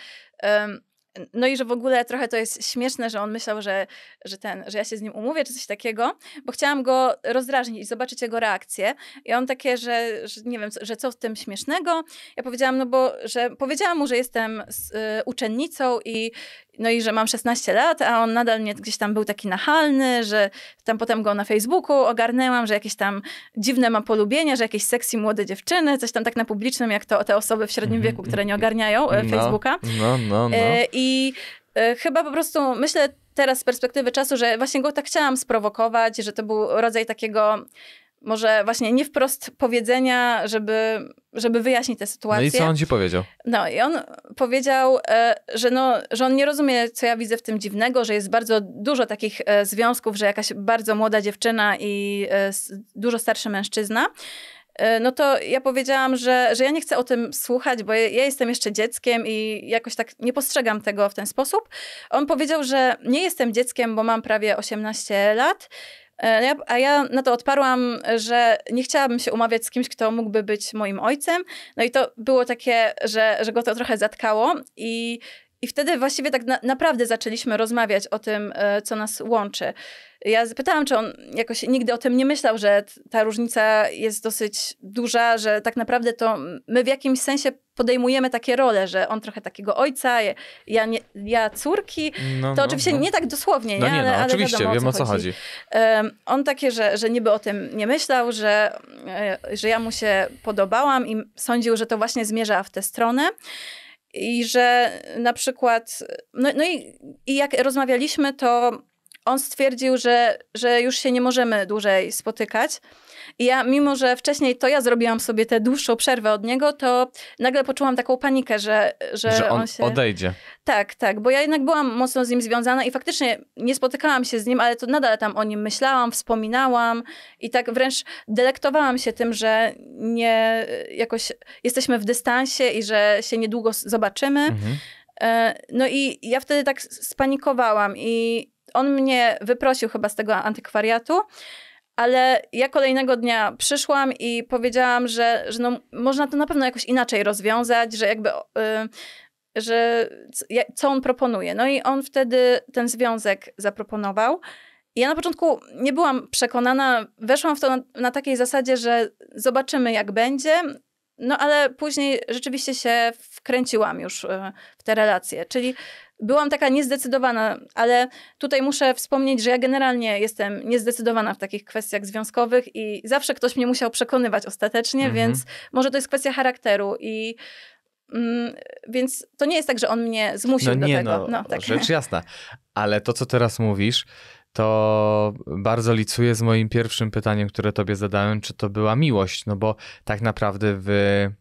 no i że w ogóle trochę to jest śmieszne, że on myślał, że, że, ten, że ja się z nim umówię, czy coś takiego, bo chciałam go rozdrażnić i zobaczyć jego reakcję. I on takie, że, że nie wiem, że co w tym śmiesznego. Ja powiedziałam, no bo, że powiedziałam mu, że jestem z, y, uczennicą i, no i że mam 16 lat, a on nadal mnie gdzieś tam był taki nachalny, że tam potem go na Facebooku ogarnęłam, że jakieś tam dziwne ma polubienia, że jakieś seksy młode dziewczyny, coś tam tak na publicznym, jak to te osoby w średnim mhm, wieku, które nie mhm. ogarniają e, no, Facebooka. No, no, no. E, I e, chyba po prostu myślę teraz z perspektywy czasu, że właśnie go tak chciałam sprowokować, że to był rodzaj takiego może właśnie nie wprost powiedzenia, żeby, żeby wyjaśnić tę sytuację. No i co on ci powiedział? No i on powiedział, e, że, no, że on nie rozumie, co ja widzę w tym dziwnego, że jest bardzo dużo takich e, związków, że jakaś bardzo młoda dziewczyna i e, dużo starszy mężczyzna. No to ja powiedziałam, że, że ja nie chcę o tym słuchać, bo ja jestem jeszcze dzieckiem i jakoś tak nie postrzegam tego w ten sposób. On powiedział, że nie jestem dzieckiem, bo mam prawie 18 lat E, a ja na to odparłam, że nie chciałabym się umawiać z kimś, kto mógłby być moim ojcem. No i to było takie, że, że go to trochę zatkało i i wtedy właściwie tak na, naprawdę zaczęliśmy rozmawiać o tym, e, co nas łączy. Ja zapytałam, czy on jakoś nigdy o tym nie myślał, że ta różnica jest dosyć duża, że tak naprawdę to my w jakimś sensie podejmujemy takie role, że on trochę takiego ojca, ja, nie, ja córki. No, to no, oczywiście no. nie tak dosłownie, no nie? nie ale, no, ale oczywiście, wiadomo, wiem o co chodzi. chodzi. on takie, że, że niby o tym nie myślał, że, e, że ja mu się podobałam i sądził, że to właśnie zmierza w tę stronę. I że na przykład, no, no i, i jak rozmawialiśmy, to on stwierdził, że, że już się nie możemy dłużej spotykać. I ja, mimo że wcześniej to ja zrobiłam sobie tę dłuższą przerwę od niego, to nagle poczułam taką panikę, że, że, że on, on się... odejdzie. Tak, tak, bo ja jednak byłam mocno z nim związana i faktycznie nie spotykałam się z nim, ale to nadal tam o nim myślałam, wspominałam i tak wręcz delektowałam się tym, że nie jakoś jesteśmy w dystansie i że się niedługo zobaczymy. Mhm. E, no i ja wtedy tak spanikowałam i, on mnie wyprosił chyba z tego antykwariatu. Ale ja kolejnego dnia przyszłam i powiedziałam, że, że no, można to na pewno jakoś inaczej rozwiązać, że jakby, y, że co on proponuje. No i on wtedy ten związek zaproponował. Ja na początku nie byłam przekonana, weszłam w to na, na takiej zasadzie, że zobaczymy jak będzie, no ale później rzeczywiście się wkręciłam już y, w te relacje. Czyli byłam taka niezdecydowana, ale tutaj muszę wspomnieć, że ja generalnie jestem niezdecydowana w takich kwestiach związkowych i zawsze ktoś mnie musiał przekonywać ostatecznie, mhm. więc może to jest kwestia charakteru i mm, więc to nie jest tak, że on mnie zmusił no nie, do tego. No, no, tak. Rzecz jasna. Ale to, co teraz mówisz, to bardzo licuję z moim pierwszym pytaniem, które tobie zadałem, czy to była miłość, no bo tak naprawdę wy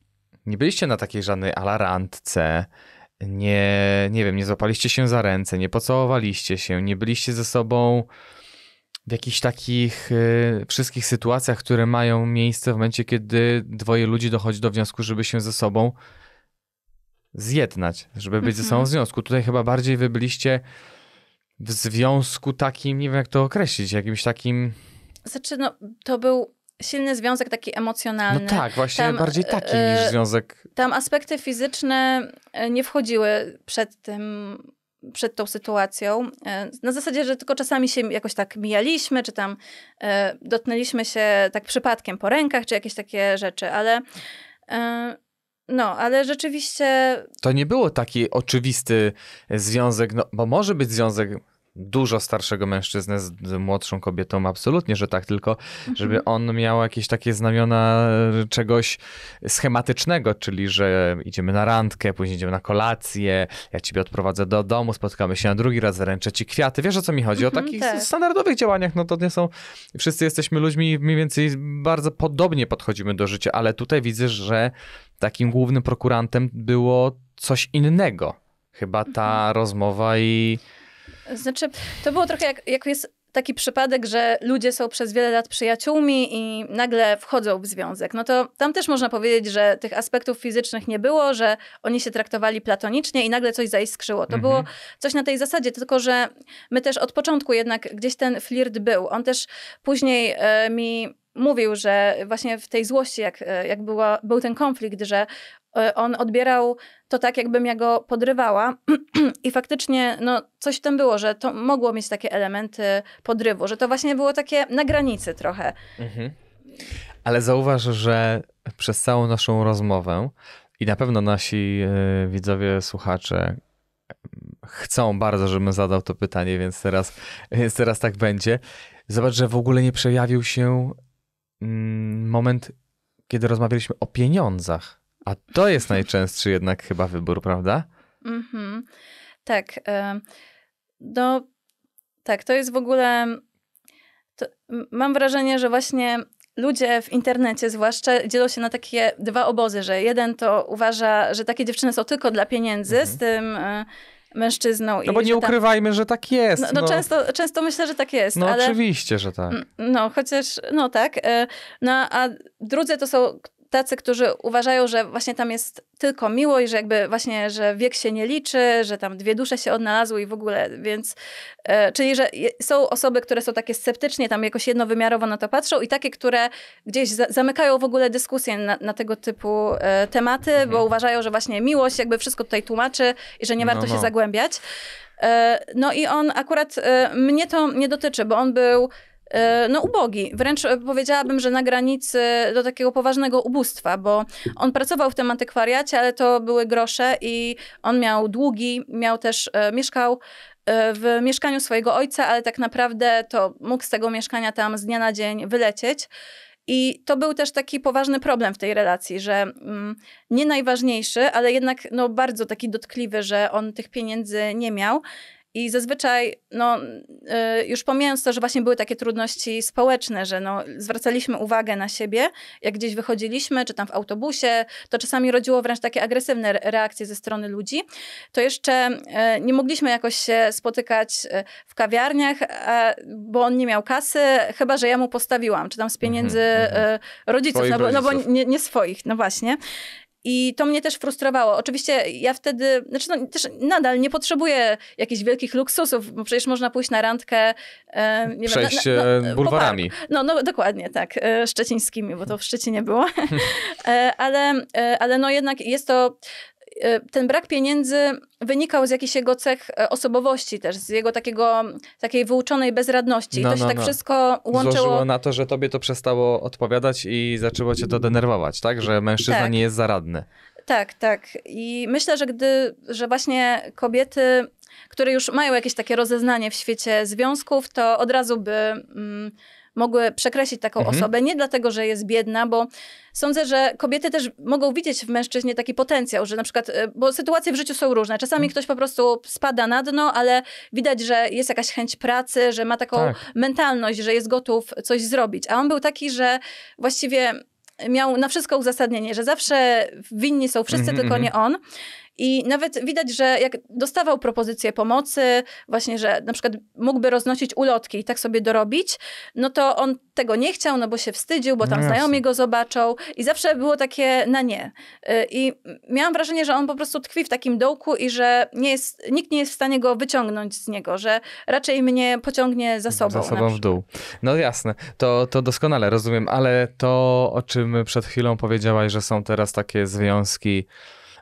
nie byliście na takiej żadnej alarantce, nie, nie wiem, nie złapaliście się za ręce, nie pocałowaliście się, nie byliście ze sobą w jakichś takich y, wszystkich sytuacjach, które mają miejsce w momencie, kiedy dwoje ludzi dochodzi do wniosku, żeby się ze sobą zjednać, żeby być ze sobą w mhm. związku. Tutaj chyba bardziej wy byliście w związku takim, nie wiem jak to określić, jakimś takim. Znaczy, no, to był silny związek taki no emocjonalny. No tak, właśnie tam, bardziej taki niż e, związek. Tam aspekty fizyczne e, nie wchodziły przed tym, przed tą sytuacją. E, na zasadzie, że tylko czasami się jakoś tak mijaliśmy, czy tam dotknęliśmy się tak przypadkiem po rękach, czy jakieś takie rzeczy, ale no, ale rzeczywiście. To nie było taki oczywisty związek, no, bo może być związek dużo starszego mężczyznę z młodszą kobietą, absolutnie, że tak, tylko żeby mhm. on miał jakieś takie znamiona e, czegoś schematycznego, czyli że idziemy na randkę, później idziemy na kolację, ja ciebie odprowadzę do domu, spotkamy się na drugi raz, zaręczę ci kwiaty. Wiesz o co mi chodzi? O mhm, takich tak. standardowych działaniach, no to nie są, wszyscy jesteśmy ludźmi mniej więcej bardzo podobnie podchodzimy do życia, ale tutaj widzę, że takim głównym prokurantem było coś innego. Chyba ta mhm. rozmowa i znaczy, to było trochę jak, jak jest taki przypadek, że ludzie są przez wiele lat przyjaciółmi i nagle wchodzą w związek. No to tam też można powiedzieć, że tych aspektów fizycznych nie było, że oni się traktowali platonicznie i nagle coś zaiskrzyło. To mhm. było coś na tej zasadzie, tylko że my też od początku jednak gdzieś ten flirt był. On też później y, mi mówił, że właśnie w tej złości, jak, e, jak była, był ten konflikt, że e, on odbierał to tak jakbym ja go podrywała i faktycznie no, coś w tym było, że to mogło mieć takie elementy podrywu, że to właśnie było takie na granicy trochę. Mhm. Ale zauważ, że przez całą naszą rozmowę i na pewno nasi e, widzowie, słuchacze e, chcą bardzo, żebym zadał to pytanie, więc teraz, więc teraz tak będzie. Zobacz, że w ogóle nie przejawił się mm, moment, kiedy rozmawialiśmy o pieniądzach. A to jest najczęstszy jednak chyba wybór, prawda? Mhm. Tak. E, no, tak, to jest w ogóle. To, mam wrażenie, że właśnie ludzie w internecie zwłaszcza dzielą się na takie dwa obozy, że jeden to uważa, że takie dziewczyny są tylko dla pieniędzy, mhm. z tym e, mężczyzną. No bo nie że tam... ukrywajmy, że tak jest. No, no, no, Często, często myślę, że tak jest. No ale... oczywiście, że tak. Mm, no chociaż, no tak. E, no a drudzy to są tacy, którzy uważają, że właśnie tam jest tylko miłość, że jakby właśnie, że wiek się nie liczy, że tam dwie dusze się odnalazły i w ogóle, więc e, czyli, że są osoby, które są takie sceptycznie, tam jakoś jednowymiarowo na to patrzą i takie, które gdzieś za zamykają w ogóle dyskusję na, na tego typu e, tematy, mhm. bo uważają, że właśnie miłość jakby wszystko tutaj tłumaczy i że nie warto no, no. się zagłębiać. E, no i on akurat, e, mnie to nie dotyczy, bo on był E, no ubogi. Wręcz e, powiedziałabym, że na granicy do takiego poważnego ubóstwa, bo on pracował w tym antykwariacie, ale to były grosze i on miał długi, miał też, e, mieszkał w mieszkaniu swojego ojca, ale tak naprawdę to mógł z tego mieszkania tam z dnia na dzień wylecieć. I to był też taki poważny problem w tej relacji, że mm, nie najważniejszy, ale jednak no, bardzo taki dotkliwy, że on tych pieniędzy nie miał. I zazwyczaj, no, y, już pomijając to, że właśnie były takie trudności społeczne, że no, zwracaliśmy uwagę na siebie, jak gdzieś wychodziliśmy, czy tam w autobusie, to czasami rodziło wręcz takie agresywne reakcje ze strony ludzi, to jeszcze y, nie mogliśmy jakoś się spotykać y, w kawiarniach, bo on nie miał kasy, chyba że ja mu postawiłam, czy tam z mhm, pieniędzy mm -hmm. rodziców, no, no bo, rodziców, no bo, nie, nie swoich, no właśnie. I to mnie też frustrowało. Oczywiście ja wtedy, znaczy no, też nadal nie potrzebuję jakichś wielkich luksusów, bo przecież można pójść na randkę e, nie Przejść wiem, na, na, no, bulwarami. No, no dokładnie tak, e, szczecińskimi, bo to w Szczecinie nie było. E, ale, e, ale no jednak jest to Y, ten brak pieniędzy wynikał z jakichś jego cech e, osobowości też, z jego takiego, takiej wyuczonej bezradności. I no, to się no, tak no. wszystko łączyło. Złożyło na to, że tobie to przestało odpowiadać i zaczęło cię to denerwować, tak? Że mężczyzna tak. nie jest zaradny. Tak, tak. I myślę, że gdy, że właśnie kobiety, które już mają jakieś takie rozeznanie w świecie związków, to od razu by... Mm, mogły przekreślić taką mhm. osobę, nie dlatego, że jest biedna, bo sądzę, że kobiety też mogą widzieć w mężczyźnie taki potencjał, że na przykład, e, bo sytuacje w życiu są różne. Czasami mhm. ktoś po prostu spada na dno, ale widać, że jest jakaś chęć pracy, że ma taką tak. mentalność, że jest gotów coś zrobić. A on był taki, że właściwie miał na wszystko uzasadnienie, że zawsze winni są wszyscy, mhm, tylko mhm. nie on. I nawet widać, że jak dostawał propozycję pomocy, właśnie, że na przykład mógłby roznosić ulotki i tak sobie dorobić, no to on tego nie chciał, no bo się wstydził, bo tam no znajomi go zobaczą i zawsze było takie na nie. Y, I miałam wrażenie, że on po prostu tkwi w takim dołku i że nie jest, nikt nie jest w stanie go wyciągnąć z niego, że raczej mnie pociągnie za sobą. Za sobą w dół. No jasne, to, to doskonale rozumiem, ale to, o czym przed chwilą powiedziałaś, że są teraz takie związki,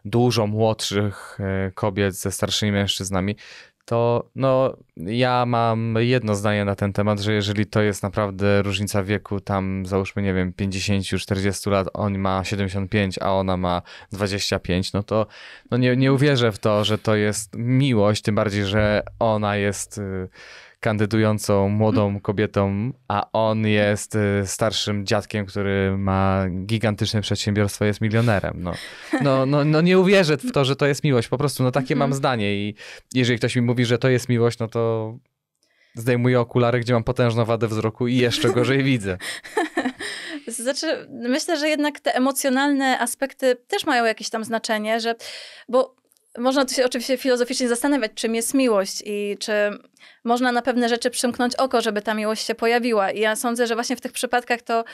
dużo młodszych e, kobiet ze starszymi mężczyznami, to no, ja mam jedno zdanie na ten temat, że jeżeli to jest naprawdę różnica wieku, tam załóżmy, nie wiem, 50-40 lat, on ma 75, a ona ma 25, no to no nie, nie uwierzę w to, że to jest miłość, tym bardziej, że ona jest. Yy, kandydującą młodą kobietą, a on jest y, starszym dziadkiem, który ma gigantyczne przedsiębiorstwo, jest milionerem. No, no, no, no nie uwierzę w to, że to jest miłość. Po prostu no takie mam mhm. zdanie i jeżeli ktoś mi mówi, że to jest miłość, no to zdejmuję okulary, gdzie mam potężną wadę wzroku i jeszcze gorzej widzę. Znaczy, myślę, że jednak te emocjonalne aspekty też mają jakieś tam znaczenie, że, bo można tu się oczywiście filozoficznie zastanawiać, czym jest miłość i czy można na pewne rzeczy przymknąć oko, żeby ta miłość się pojawiła. I ja sądzę, że właśnie w tych przypadkach to,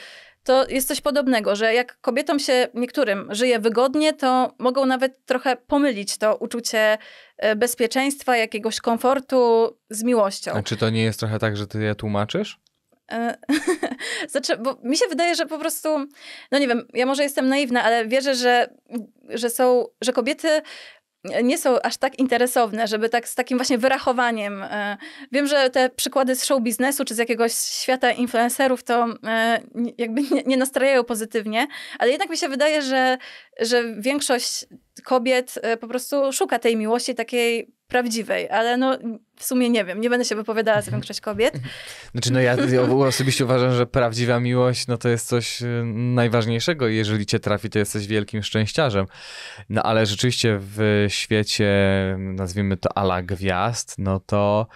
to jest coś podobnego, że jak kobietom się niektórym żyje wygodnie, to mogą nawet trochę pomylić to uczucie e, bezpieczeństwa, jakiegoś komfortu z miłością. A czy to nie jest trochę tak, że ty je tłumaczysz? E, znaczy, bo mi się wydaje, że po prostu, no nie wiem, ja może jestem naiwna, ale wierzę, że, że są, że kobiety nie są aż tak interesowne, żeby tak z takim właśnie wyrachowaniem. E, wiem, że te przykłady z show biznesu czy z jakiegoś świata influencerów to e, jakby nie, nie nastrajają pozytywnie, ale jednak mi się wydaje, że, że większość kobiet e, po prostu szuka tej miłości takiej prawdziwej, ale no w sumie nie wiem, nie będę się wypowiadała za większość kobiet. Znaczy no ja, ja osobiście uważam, że prawdziwa miłość no to jest coś e, najważniejszego jeżeli cię trafi, to jesteś wielkim szczęściarzem. No ale rzeczywiście w świecie, nazwijmy to ala gwiazd, no to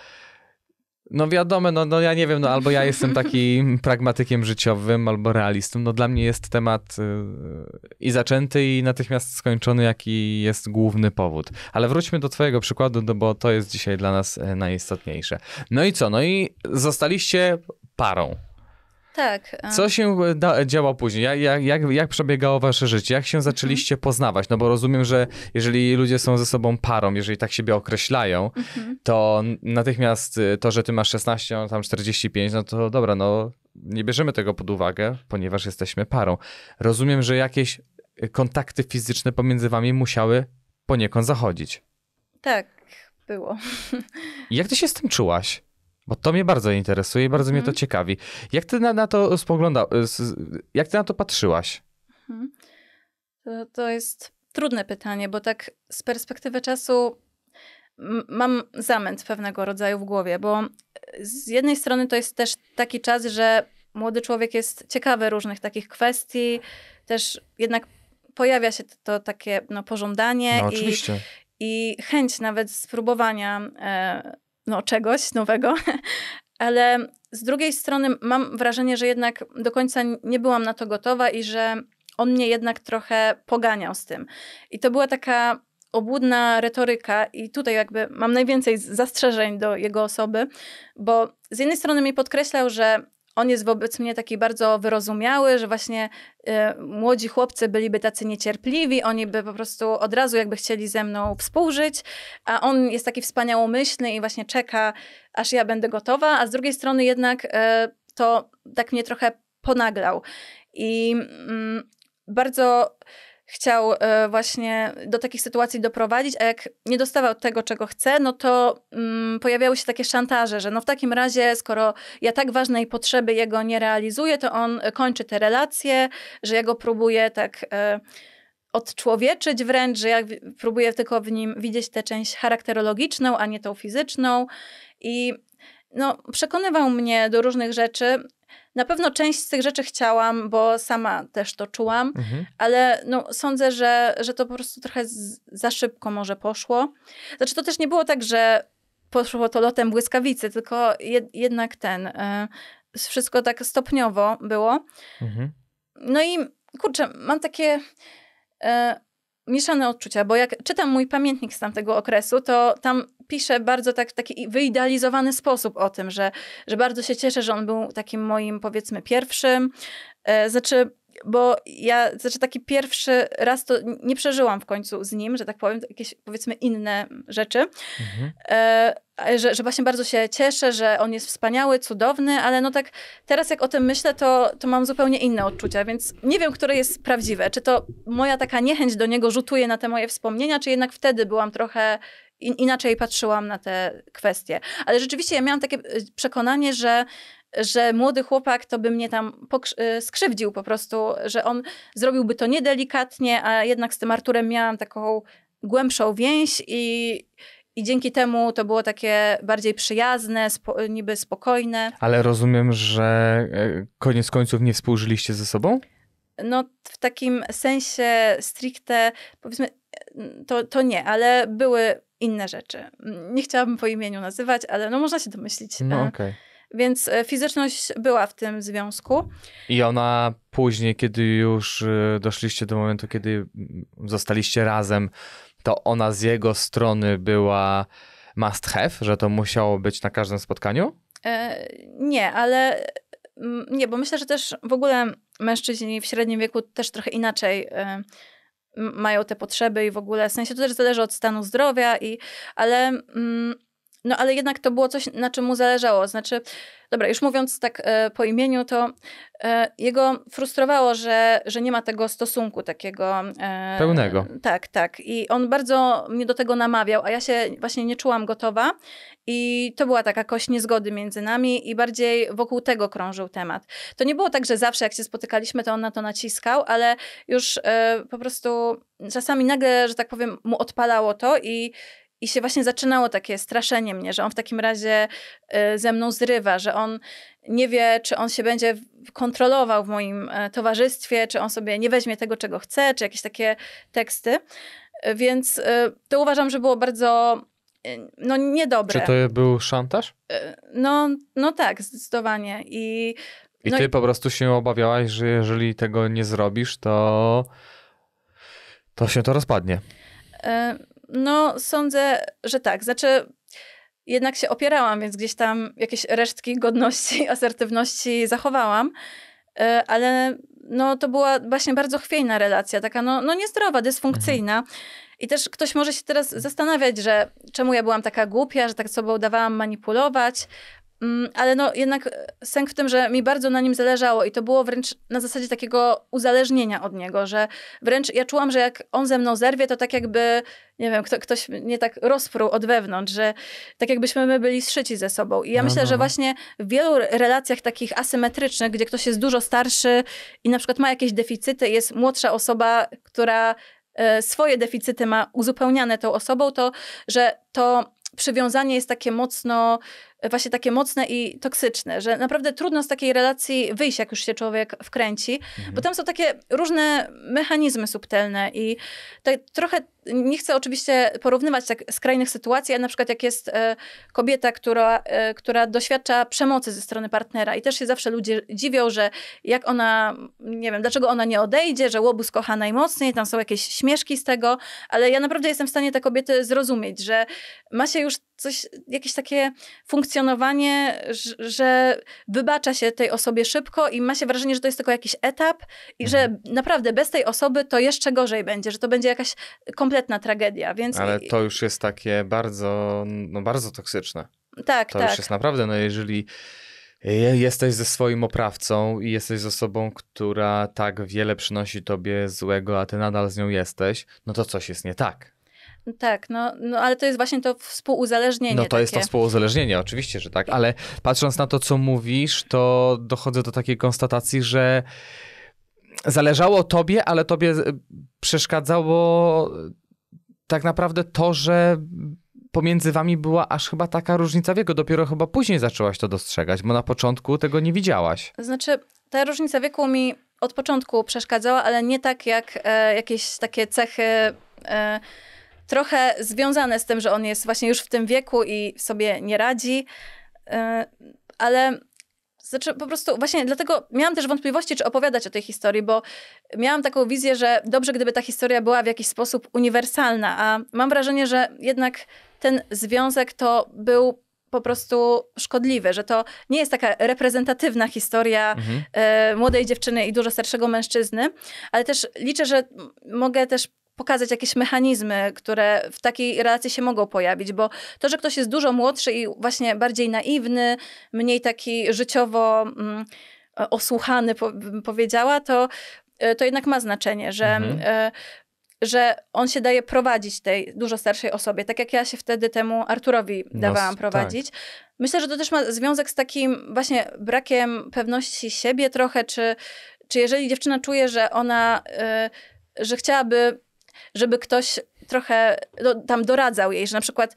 no wiadomo, no, no ja nie wiem, no albo ja jestem takim pragmatykiem życiowym, albo realistą. No dla mnie jest temat yy, i zaczęty, i natychmiast skończony, jaki jest główny powód. Ale wróćmy do twojego przykładu, no bo to jest dzisiaj dla nas e, najistotniejsze. No i co? No i zostaliście parą. Tak. Co się e, da, działo później? Jak, jak, jak przebiegało wasze życie? Jak się mhm. zaczęliście mhm. poznawać? No bo rozumiem, że jeżeli ludzie są ze sobą parą, jeżeli tak siebie określają, mhm. to natychmiast y, to, że ty masz 16, on tam 45, no to dobra, no nie bierzemy tego pod uwagę, ponieważ jesteśmy parą. Rozumiem, że jakieś y, kontakty fizyczne pomiędzy wami musiały poniekąd zachodzić. Tak, było. Jak ty się z tym czułaś? Bo to mnie bardzo interesuje i bardzo mm. mnie to mhm. ciekawi. Jak ty na, na to spoglądasz, jak ty na to patrzyłaś? Mhm. To, to jest trudne pytanie, bo tak z perspektywy czasu mam zamęt pewnego rodzaju w głowie, bo z jednej strony to jest też taki czas, że młody człowiek jest ciekawy różnych takich kwestii, też jednak pojawia się to takie no, pożądanie no, i, i, chęć nawet spróbowania e, no, czegoś nowego, ale z drugiej strony mam wrażenie, że jednak do końca nie byłam na to gotowa i że on mnie jednak trochę poganiał z tym. I to była taka obłudna retoryka, i tutaj jakby mam najwięcej zastrzeżeń do jego osoby, bo z jednej strony mi podkreślał, że on jest wobec mnie taki bardzo wyrozumiały, że właśnie y, młodzi chłopcy byliby tacy niecierpliwi, oni by po prostu od razu jakby chcieli ze mną współżyć, a on jest taki wspaniałomyślny i właśnie czeka, aż ja będę gotowa, a z drugiej strony jednak y, to tak mnie trochę ponaglał. I y, bardzo chciał e, właśnie do takich sytuacji doprowadzić, a jak nie dostawał tego, czego chce, no to mm, pojawiały się takie szantaże, że no w takim razie, skoro ja tak ważnej potrzeby jego nie realizuję, to on kończy te relacje, że ja go próbuję tak e, odczłowieczyć wręcz, że ja próbuję tylko w nim widzieć tę część charakterologiczną, a nie tą fizyczną i no, przekonywał mnie do różnych rzeczy, na pewno część z tych rzeczy chciałam, bo sama też to czułam, mhm. ale no, sądzę, że, że to po prostu trochę z, za szybko może poszło. Znaczy, to też nie było tak, że poszło to lotem błyskawicy, tylko jed, jednak ten. Y, wszystko tak stopniowo było. Mhm. No i kurczę, mam takie. Y, mieszane odczucia, bo jak czytam mój pamiętnik z tamtego okresu, to tam piszę bardzo tak, w taki wyidealizowany sposób o tym, że, że bardzo się cieszę, że on był takim moim, powiedzmy, pierwszym. E, znaczy, bo ja, znaczy taki pierwszy raz to nie przeżyłam w końcu z nim, że tak powiem, jakieś powiedzmy inne rzeczy. Mhm. E, e, że, że właśnie bardzo się cieszę, że on jest wspaniały, cudowny, ale no tak teraz jak o tym myślę, to, to mam zupełnie inne odczucia, więc nie wiem, które jest prawdziwe. Czy to moja taka niechęć do niego rzutuje na te moje wspomnienia, czy jednak wtedy byłam trochę in, inaczej patrzyłam na te kwestie. Ale rzeczywiście ja miałam takie e, przekonanie, że że młody chłopak to by mnie tam y, skrzywdził po prostu, że on zrobiłby to niedelikatnie, a jednak z tym Arturem miałam taką głębszą więź i, i dzięki temu to było takie bardziej przyjazne, spo, niby spokojne. Ale rozumiem, że e, koniec końców nie współżyliście ze sobą? No, w takim sensie stricte, powiedzmy, mm, to, to nie, ale były inne rzeczy. Nie chciałabym po imieniu nazywać, ale no można się domyślić. No e, okej. Okay. Więc e, fizyczność była w tym związku. I ona później, kiedy już e, doszliście do momentu, kiedy zostaliście razem, to ona z jego strony była must have, że to musiało być na każdym spotkaniu? E, nie, ale nie, bo myślę, że też w ogóle mężczyźni w średnim wieku też trochę inaczej e, mają te potrzeby i w ogóle w sensie to też zależy od stanu zdrowia i ale mm, no ale jednak to było coś, na czym mu zależało. Znaczy, dobra, już mówiąc tak e, po imieniu, to e, jego frustrowało, że, że nie ma tego stosunku takiego... E, Pełnego. Tak, tak. I on bardzo mnie do tego namawiał, a ja się właśnie nie czułam gotowa. I to była taka kość niezgody między nami i bardziej wokół tego krążył temat. To nie było tak, że zawsze jak się spotykaliśmy, to on na to naciskał, ale już e, po prostu czasami nagle, że tak powiem, mu odpalało to i i się właśnie zaczynało takie straszenie mnie, że on w takim razie y, ze mną zrywa, że on nie wie, czy on się będzie kontrolował w moim e, towarzystwie, czy on sobie nie weźmie tego, czego chce, czy jakieś takie teksty. E, więc e, to uważam, że było bardzo no, niedobre. Czy to był szantaż? No, no tak, zdecydowanie. I, I no ty i... po prostu się obawiałaś, że jeżeli tego nie zrobisz, to, to się to rozpadnie. No, sądzę, że tak. Znaczy, jednak się opierałam, więc gdzieś tam jakieś resztki godności, asertywności zachowałam, e, ale no, to była właśnie bardzo chwiejna relacja, taka no, no niezdrowa, dysfunkcyjna. Mhm. I też ktoś może się teraz zastanawiać, że czemu ja byłam taka głupia, że tak sobie dawałam manipulować, Mm, ale no jednak e, sęk w tym, że mi bardzo na nim zależało i to było wręcz na zasadzie takiego uzależnienia od niego, że wręcz ja czułam, że jak on ze mną zerwie, to tak jakby, nie wiem, kto, ktoś mnie tak rozpruł od wewnątrz, że tak jakbyśmy my byli zszyci ze sobą. I ja no, myślę, no. że no. właśnie w wielu relacjach takich asymetrycznych, gdzie ktoś jest dużo starszy i na przykład ma jakieś deficyty, jest młodsza osoba, która e, swoje deficyty ma uzupełniane tą osobą, to że to przywiązanie jest takie mocno właśnie takie mocne i toksyczne, że naprawdę trudno z takiej relacji wyjść, jak już się człowiek wkręci, mhm. bo tam są takie różne mechanizmy subtelne i tak trochę nie chcę oczywiście porównywać tak skrajnych sytuacji, ale na przykład jak jest e, kobieta, która, e, która doświadcza przemocy ze strony partnera i też się zawsze ludzie dziwią, że jak ona, nie wiem, dlaczego ona nie odejdzie, że łobuz kocha najmocniej, tam są jakieś śmieszki z tego, ale ja naprawdę jestem w stanie te kobiety zrozumieć, że ma się już coś, jakieś takie funkcjonowanie, że wybacza się tej osobie szybko i ma się wrażenie, że to jest tylko jakiś etap i że mhm. naprawdę bez tej osoby to jeszcze gorzej będzie, że to będzie jakaś kompletna tragedia. Więc... Ale to już jest takie bardzo, no bardzo toksyczne. Tak, to tak. już jest naprawdę, no jeżeli jesteś ze swoim oprawcą i jesteś z osobą, która tak wiele przynosi tobie złego, a ty nadal z nią jesteś, no to coś jest nie tak. No tak, no, no ale to jest właśnie to współuzależnienie. No to takie. jest to współuzależnienie, oczywiście, że tak, ale patrząc na to, co mówisz, to dochodzę do takiej konstatacji, że zależało tobie, ale tobie e, przeszkadzało e, tak naprawdę to, że pomiędzy wami była aż chyba taka różnica wieku. Dopiero chyba później zaczęłaś to dostrzegać, bo na początku tego nie widziałaś. Znaczy, ta różnica wieku mi od początku przeszkadzała, ale nie tak jak e, jakieś takie cechy. E, trochę związane z tym, że on jest właśnie już w tym wieku i sobie nie radzi, y, ale znaczy po prostu właśnie dlatego miałam też wątpliwości, czy opowiadać o tej historii, bo miałam taką wizję, że dobrze, gdyby ta historia była w jakiś sposób uniwersalna, a mam wrażenie, że jednak ten związek to był po prostu szkodliwy, że to nie jest taka reprezentatywna historia mhm. Y, młodej dziewczyny i dużo starszego mężczyzny, ale też liczę, że mogę też pokazać jakieś mechanizmy, które w takiej relacji się mogą pojawić, bo to, że ktoś jest dużo młodszy i właśnie bardziej naiwny, mniej taki życiowo mm, e, osłuchany, po, powiedziała, to, e, to jednak ma znaczenie, że. Mhm. Y, że on się daje prowadzić tej dużo starszej osobie, tak jak ja się wtedy temu Arturowi no, dawałam tak. prowadzić. Tak. Myślę, że to też ma związek z takim właśnie brakiem pewności siebie trochę, czy, czy jeżeli dziewczyna czuje, że ona, y, że chciałaby żeby ktoś trochę do, no, tam doradzał jej, że na przykład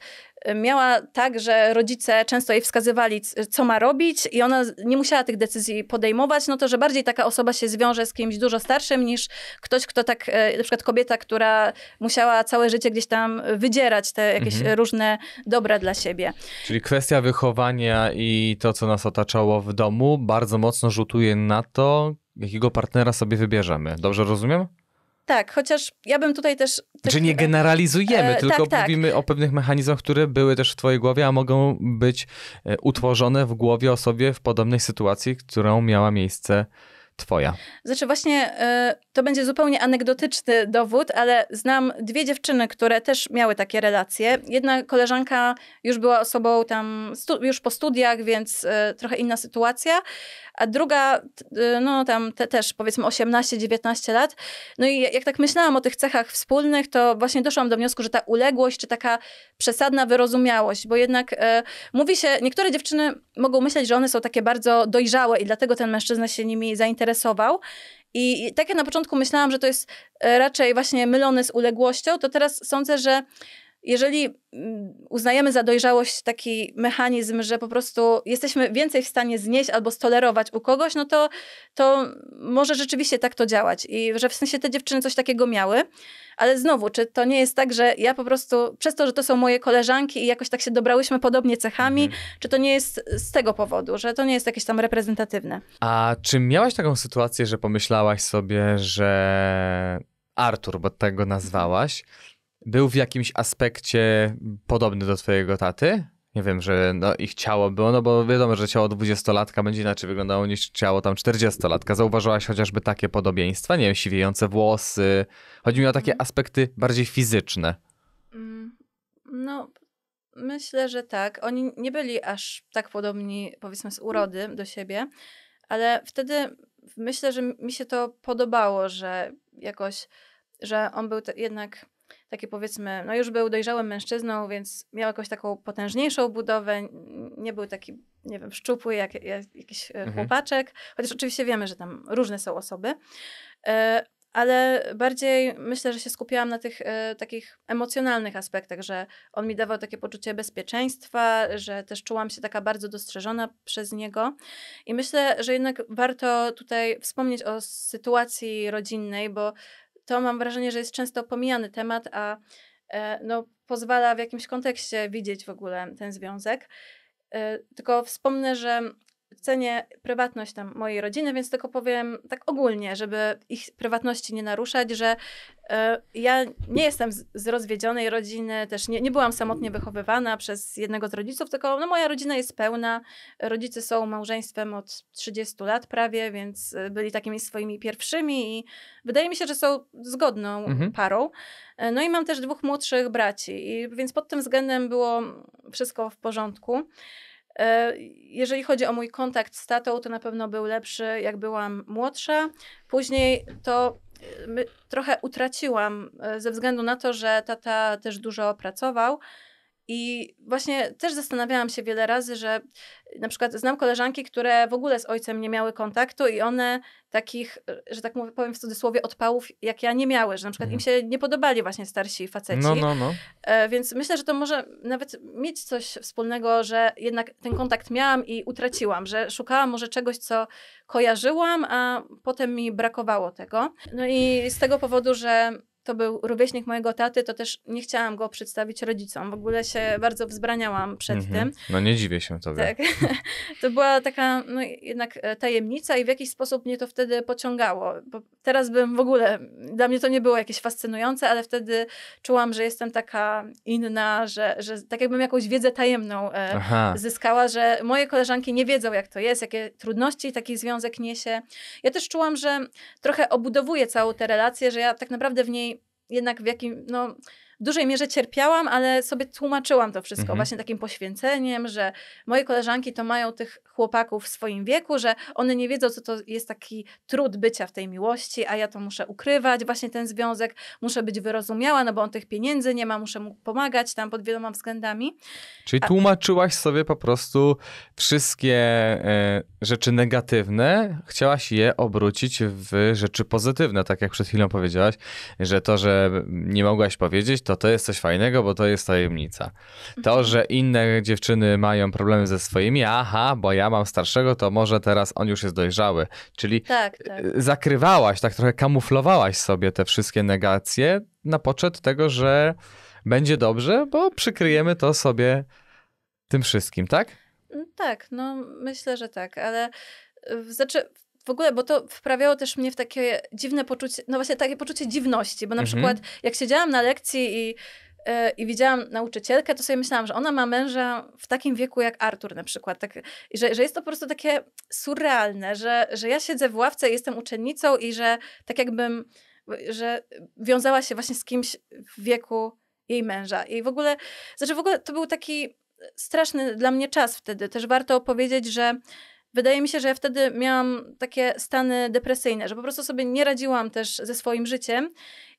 y, miała tak, że rodzice często jej wskazywali, co ma robić, i ona nie musiała tych decyzji podejmować, no to że bardziej taka osoba się zwiąże z kimś dużo starszym niż ktoś, kto tak, y, na przykład kobieta, która musiała całe życie gdzieś tam wydzierać te jakieś mhm. różne dobra dla siebie. Czyli kwestia wychowania i to, co nas otaczało w domu, bardzo mocno rzutuje na to, jakiego partnera sobie wybierzemy. Dobrze rozumiem? Tak, chociaż ja bym tutaj też... Czy nie e, generalizujemy, e, tylko tak, tak. mówimy tak. o pewnych mechanizmach, które były też w twojej głowie, a mogą być e, utworzone w głowie osobie w podobnej sytuacji, którą miała miejsce twoja? Znaczy właśnie y, to będzie zupełnie anegdotyczny dowód, ale znam dwie dziewczyny, które też miały takie relacje. Jedna koleżanka już była osobą tam już po studiach, więc y, trochę inna sytuacja, a druga y, no tam te też powiedzmy 18-19 lat. No i jak tak myślałam o tych cechach wspólnych, to właśnie doszłam do wniosku, że ta uległość czy taka przesadna wyrozumiałość, bo jednak mówi się, niektóre dziewczyny mogą myśleć, że one są takie bardzo dojrzałe i dlatego ten mężczyzna się nimi zainteresował interesował. I, tak jak na początku myślałam, że to jest e, raczej właśnie mylone z uległością, to teraz sądzę, że jeżeli mm, uznajemy za dojrzałość taki mechanizm, że po prostu jesteśmy więcej w stanie znieść albo stolerować u kogoś, no to, to może rzeczywiście tak to działać. I że w sensie te dziewczyny coś takiego miały. Ale znowu, czy to nie jest tak, że ja po prostu, przez to, że to są moje koleżanki i jakoś tak się dobrałyśmy podobnie cechami, mhm. czy to nie jest z tego powodu, że to nie jest jakieś tam reprezentatywne. A czy miałaś taką sytuację, że pomyślałaś sobie, że Artur, bo tego nazwałaś, był w jakimś aspekcie podobny do twojego taty? Nie wiem, że no, ich ciało było, no bo wiadomo, że ciało 20-latka będzie inaczej wyglądało niż ciało tam 40-latka. Zauważyłaś chociażby takie podobieństwa? Nie wiem, siwiejące włosy. Chodzi mi o takie aspekty bardziej fizyczne. Mm, no, myślę, że tak. Oni nie byli aż tak podobni, powiedzmy, z urody do siebie, ale wtedy myślę, że mi się to podobało, że jakoś, że on był jednak takie powiedzmy, no już był dojrzałym mężczyzną, więc miał jakąś taką potężniejszą budowę, nie był taki, nie wiem, szczupły jak, jak jakiś e, mhm. chłopaczek, chociaż oczywiście wiemy, że tam różne są osoby, e, ale bardziej myślę, że się skupiałam na tych e, takich emocjonalnych aspektach, że on mi dawał takie poczucie bezpieczeństwa, że też czułam się taka bardzo dostrzeżona przez niego. I myślę, że jednak warto tutaj wspomnieć o sytuacji rodzinnej, bo to mam wrażenie, że jest często pomijany temat, a e, no, pozwala w jakimś kontekście widzieć w ogóle ten związek. E, tylko wspomnę, że cenię prywatność tam mojej rodziny, więc tylko powiem tak ogólnie, żeby ich prywatności nie naruszać, że e, ja nie jestem z, z rozwiedzionej rodziny, też nie, nie byłam samotnie wychowywana przez jednego z rodziców, tylko no, moja rodzina jest pełna. Rodzice są małżeństwem od 30 lat prawie, więc e, byli takimi swoimi pierwszymi i wydaje mi się, że są zgodną mhm. parą. E, no i mam też dwóch młodszych braci, i, więc pod tym względem było wszystko w porządku. E, jeżeli chodzi o mój kontakt z tatą, to na pewno był lepszy, jak byłam młodsza. Później to e, trochę utraciłam e, ze względu na to, że tata też dużo pracował. I właśnie też zastanawiałam się wiele razy, że na przykład znam koleżanki, które w ogóle z ojcem nie miały kontaktu i one takich, że tak powiem w cudzysłowie, odpałów jak ja nie miały, że na przykład im mhm. się nie podobali właśnie starsi faceci. No, no, no. E, więc myślę, że to może nawet mieć coś wspólnego, że jednak ten kontakt miałam i utraciłam, że szukałam może czegoś, co kojarzyłam, a potem mi brakowało tego. No i z tego powodu, że to był rówieśnik mojego taty, to też nie chciałam go przedstawić rodzicom. W ogóle się bardzo wzbraniałam przed mm -hmm. tym. No nie dziwię się tobie. Tak. to była taka no, jednak e, tajemnica i w jakiś sposób mnie to wtedy pociągało. Bo teraz bym w ogóle, dla mnie to nie było jakieś fascynujące, ale wtedy czułam, że jestem taka inna, że, że tak jakbym jakąś wiedzę tajemną e, zyskała, że moje koleżanki nie wiedzą jak to jest, jakie trudności taki związek niesie. Ja też czułam, że trochę obudowuję całą tę relację, że ja tak naprawdę w niej jednak w jakim, no, w dużej mierze cierpiałam, ale sobie tłumaczyłam to wszystko mhm. właśnie takim poświęceniem, że moje koleżanki to mają tych chłopaków w swoim wieku, że one nie wiedzą, co to jest taki trud bycia w tej miłości, a ja to muszę ukrywać, właśnie ten związek, muszę być wyrozumiała, no bo on tych pieniędzy nie ma, muszę mu pomagać tam pod wieloma względami. Czyli tłumaczyłaś sobie po prostu wszystkie e, rzeczy negatywne, chciałaś je obrócić w rzeczy pozytywne, tak jak przed chwilą powiedziałaś, że to, że nie mogłaś powiedzieć, to to jest coś fajnego, bo to jest tajemnica. To, mhm. że inne dziewczyny mają problemy ze swoimi, aha, bo ja ja mam starszego, to może teraz on już jest dojrzały. Czyli tak, e, tak. zakrywałaś, tak trochę kamuflowałaś sobie te wszystkie negacje na poczet tego, że będzie dobrze, bo przykryjemy to sobie tym wszystkim, tak? Mm, tak, no myślę, że tak, ale znaczy w ogóle, bo to wprawiało też mnie w takie dziwne poczucie, no właśnie takie poczucie dziwności, bo na mhm. przykład jak siedziałam na lekcji i i widziałam nauczycielkę, to sobie myślałam, że ona ma męża w takim wieku jak Artur na przykład. Tak, i że, że jest to po prostu takie surrealne, że, że ja siedzę w ławce i jestem uczennicą i że tak jakbym, że wiązała się właśnie z kimś w wieku jej męża. I w ogóle, znaczy w ogóle to był taki straszny dla mnie czas wtedy. Też warto opowiedzieć że wydaje mi się, że ja wtedy miałam takie stany depresyjne, że po prostu sobie nie radziłam też ze swoim życiem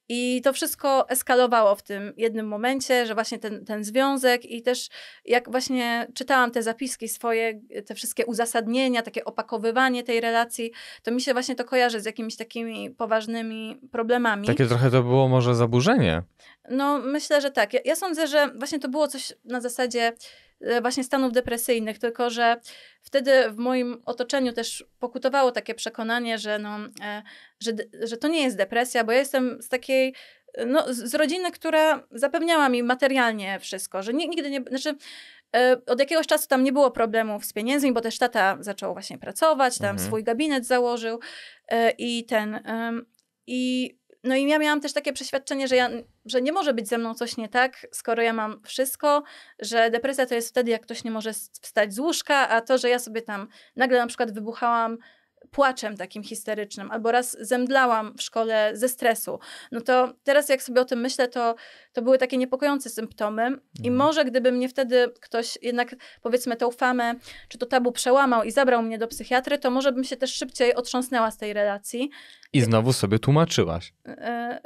i to wszystko eskalowało w tym jednym momencie, że właśnie ten, ten związek i też jak właśnie czytałam te zapiski swoje, te wszystkie uzasadnienia, takie opakowywanie tej relacji, to mi się właśnie to kojarzy z jakimiś takimi poważnymi problemami. Takie trochę to było może zaburzenie? No myślę, że tak. Ja, ja sądzę, że właśnie to było coś na zasadzie E, właśnie stanów depresyjnych, tylko że wtedy w moim otoczeniu też pokutowało takie przekonanie, że, no, e, że, że to nie jest depresja, bo ja jestem z takiej no, z rodziny, która zapewniała mi materialnie wszystko, że nigdy nie, znaczy e, od jakiegoś czasu tam nie było problemów z pieniędzmi, bo też tata zaczął właśnie pracować, tam mhm. swój gabinet założył i ten, i no i ja miałam też takie przeświadczenie, że, ja, że nie może być ze mną coś nie tak, skoro ja mam wszystko, że depresja to jest wtedy, jak ktoś nie może wstać z łóżka, a to, że ja sobie tam nagle na przykład wybuchałam płaczem takim histerycznym, albo raz zemdlałam w szkole ze stresu, no to teraz jak sobie o tym myślę, to, to były takie niepokojące symptomy mhm. i może gdyby mnie wtedy ktoś jednak powiedzmy tą famę, czy to tabu przełamał i zabrał mnie do psychiatry, to może bym się też szybciej otrząsnęła z tej relacji. I znowu sobie tłumaczyłaś. E, e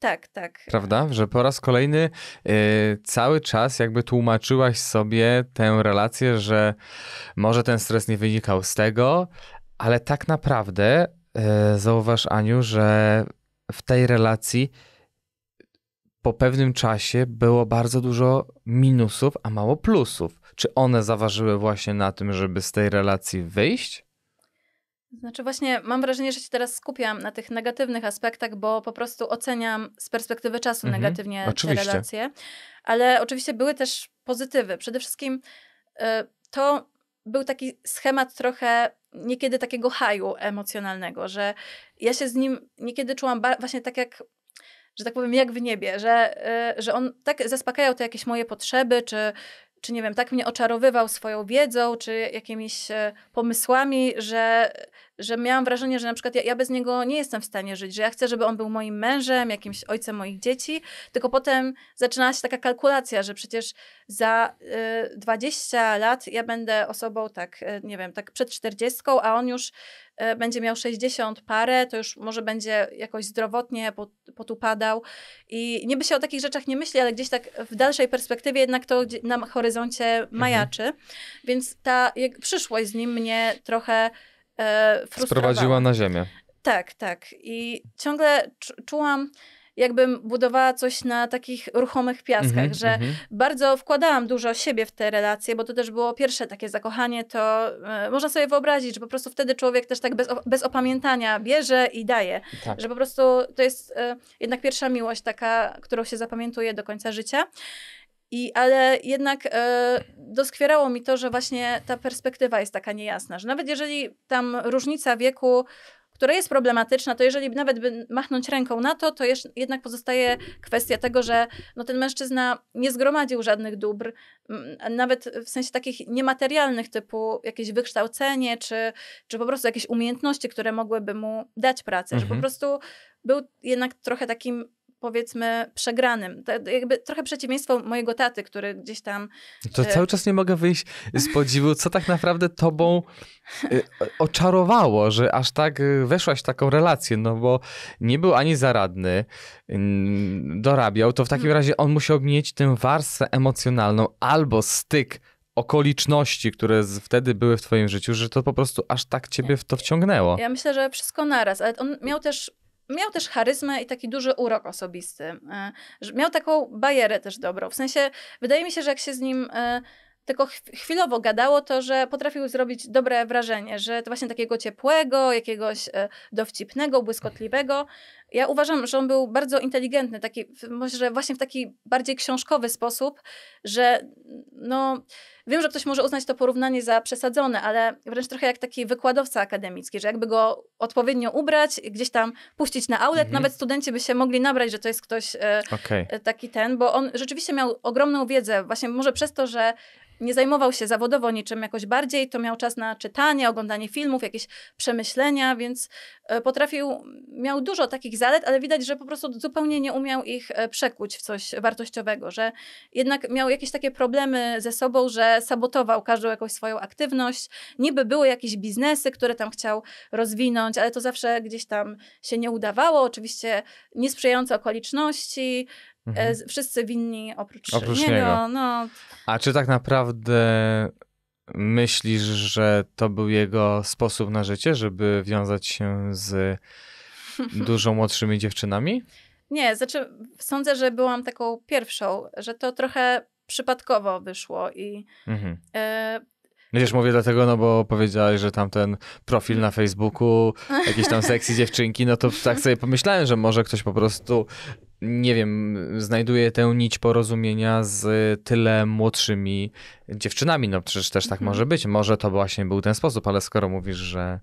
tak, tak. Prawda? Że po raz kolejny e, cały czas jakby tłumaczyłaś sobie tę relację, że może ten stres nie wynikał z tego, ale tak naprawdę e, zauważ, Aniu, że w tej relacji po pewnym czasie było bardzo dużo minusów, a mało plusów. Czy one zaważyły właśnie na tym, żeby z tej relacji wyjść? Znaczy, właśnie mam wrażenie, że się teraz skupiam na tych negatywnych aspektach, bo po prostu oceniam z perspektywy czasu mhm, negatywnie oczywiście. te relacje. Ale oczywiście były też pozytywy. Przede wszystkim y, to był taki schemat trochę niekiedy takiego haju emocjonalnego, że ja się z nim niekiedy czułam właśnie tak jak że tak powiem, jak w niebie, że, y, że on tak zaspokajał te jakieś moje potrzeby, czy, czy nie wiem, tak mnie oczarowywał swoją wiedzą, czy jakimiś e, pomysłami, że, że miałam wrażenie, że na przykład ja, ja, bez niego nie jestem w stanie żyć, że ja chcę, żeby on był moim mężem, jakimś ojcem moich dzieci, tylko potem zaczynała się taka kalkulacja, że przecież za y, 20 lat ja będę osobą tak, y, nie wiem, tak przed 40, a on już y, będzie miał 60 parę, to już może będzie jakoś zdrowotnie pot, potupadał i niby się o takich rzeczach nie myśli, ale gdzieś tak w dalszej perspektywie jednak to na horyzoncie mhm. majaczy, mhm. więc ta jak, przyszłość z nim mnie trochę e, Sprowadziła na ziemię. Tak, tak. I ciągle czułam, jakbym budowała coś na takich ruchomych piaskach, mm -hmm, że mm -hmm. bardzo wkładałam dużo siebie w te relacje, bo to też było pierwsze takie zakochanie, to e, można sobie wyobrazić, że po prostu wtedy człowiek też tak bez, bez opamiętania bierze i daje, tak. że po prostu to jest e, jednak pierwsza miłość taka, którą się zapamiętuje do końca życia. I, ale jednak e, doskwierało mi to, że właśnie ta perspektywa jest taka niejasna, że nawet jeżeli tam różnica wieku, która jest problematyczna, to jeżeli nawet by machnąć ręką na to, to jednak pozostaje kwestia tego, że no, ten mężczyzna nie zgromadził żadnych dóbr, m, nawet w sensie takich niematerialnych, typu jakieś wykształcenie, czy, czy po prostu jakieś umiejętności, które mogłyby mu dać pracę, mhm. że po mhm. prostu był jednak trochę takim powiedzmy przegranym. To jakby trochę przeciwieństwo mojego taty, który gdzieś tam... To y cały czas nie mogę wyjść z podziwu, co tak naprawdę tobą y oczarowało, że aż tak e, weszłaś w taką relację, no bo nie był ani zaradny, y dorabiał, to w takim mhm. razie on musiał mieć tę warstwę emocjonalną albo styk okoliczności, które z, wtedy były w twoim życiu, że to po prostu aż tak ciebie w to wciągnęło. Ja myślę, że wszystko naraz, ale on miał też miał też charyzmę i taki duży urok osobisty. E, miał taką bajerę też dobrą. W sensie, wydaje mi się, że jak się z nim e, tylko chwilowo gadało to, że potrafił zrobić dobre wrażenie, że to właśnie takiego ciepłego, jakiegoś e, dowcipnego, błyskotliwego, ja uważam, że on był bardzo inteligentny, taki, może właśnie w taki bardziej książkowy sposób, że no, wiem, że ktoś może uznać to porównanie za przesadzone, ale wręcz trochę jak taki wykładowca akademicki, że jakby go odpowiednio ubrać, gdzieś tam puścić na outlet, mhm. nawet studenci by się mogli nabrać, że to jest ktoś e, okay. E, taki ten, bo on rzeczywiście miał ogromną wiedzę, właśnie może przez to, że nie zajmował się zawodowo niczym jakoś bardziej, to miał czas na czytanie, oglądanie filmów, jakieś przemyślenia, więc e, potrafił, miał dużo takich ich zalet, ale widać, że po prostu zupełnie nie umiał ich e, przekuć w coś wartościowego, że jednak miał jakieś takie problemy ze sobą, że sabotował każdą jakąś swoją aktywność. Niby były jakieś biznesy, które tam chciał rozwinąć, ale to zawsze gdzieś tam się nie udawało. Oczywiście niesprzyjające okoliczności, e, mhm. wszyscy winni oprócz, oprócz niego. niego. No. A czy tak naprawdę myślisz, że to był jego sposób na życie, żeby wiązać się z dużo młodszymi dziewczynami? Nie, znaczy sądzę, że byłam taką pierwszą, że to trochę przypadkowo wyszło i. Mhm. Y mówię dlatego, no bo powiedziałeś, że tam ten profil na Facebooku, jakieś tam seksy dziewczynki, no to tak sobie pomyślałem, że może ktoś po prostu, nie wiem, znajduje tę nić porozumienia z tyle młodszymi dziewczynami. No przecież też tak mhm. może być. Może to właśnie był ten sposób, ale skoro mówisz, że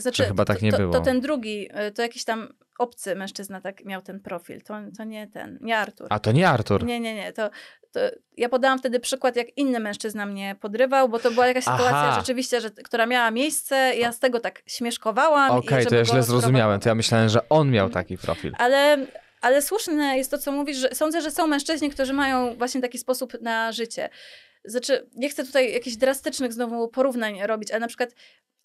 znaczy, to chyba tak nie to, było. To, ten drugi, e, to jakiś tam obcy mężczyzna tak miał ten profil. To, to nie ten, nie Artur. A to nie Artur. Nie, nie, nie. To, to ja podałam wtedy przykład, jak inny mężczyzna mnie podrywał, bo to była jakaś Aha. sytuacja rzeczywiście, że, która miała miejsce. Ja z tego tak śmieszkowałam. Okej, okay, to ja źle zrozumiałem. To ja myślałem, że on miał mhm. taki profil. Ale, ale słuszne jest to, co mówisz. Że sądzę, że są mężczyźni, którzy mają właśnie taki sposób na życie. Znaczy, nie chcę tutaj jakichś drastycznych znowu porównań robić, ale na przykład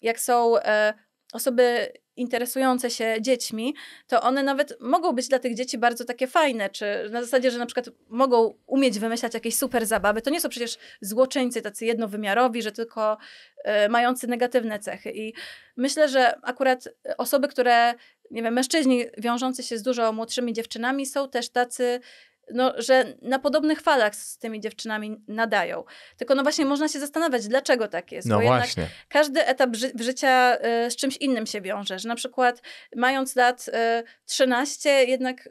jak są e, osoby interesujące się dziećmi, to one nawet mogą być dla tych dzieci bardzo takie fajne, czy na zasadzie, że na przykład mogą umieć wymyślać jakieś super zabawy. To nie są przecież złoczyńcy tacy jednowymiarowi, że tylko y, mający negatywne cechy. I myślę, że akurat osoby, które, nie wiem, mężczyźni wiążący się z dużo młodszymi dziewczynami są też tacy no, że na podobnych falach z tymi dziewczynami nadają. Tylko no właśnie można się zastanawiać, dlaczego tak jest. No bo właśnie. jednak każdy etap ży życia y, z czymś innym się wiąże. Że na przykład mając lat e, y, 13, jednak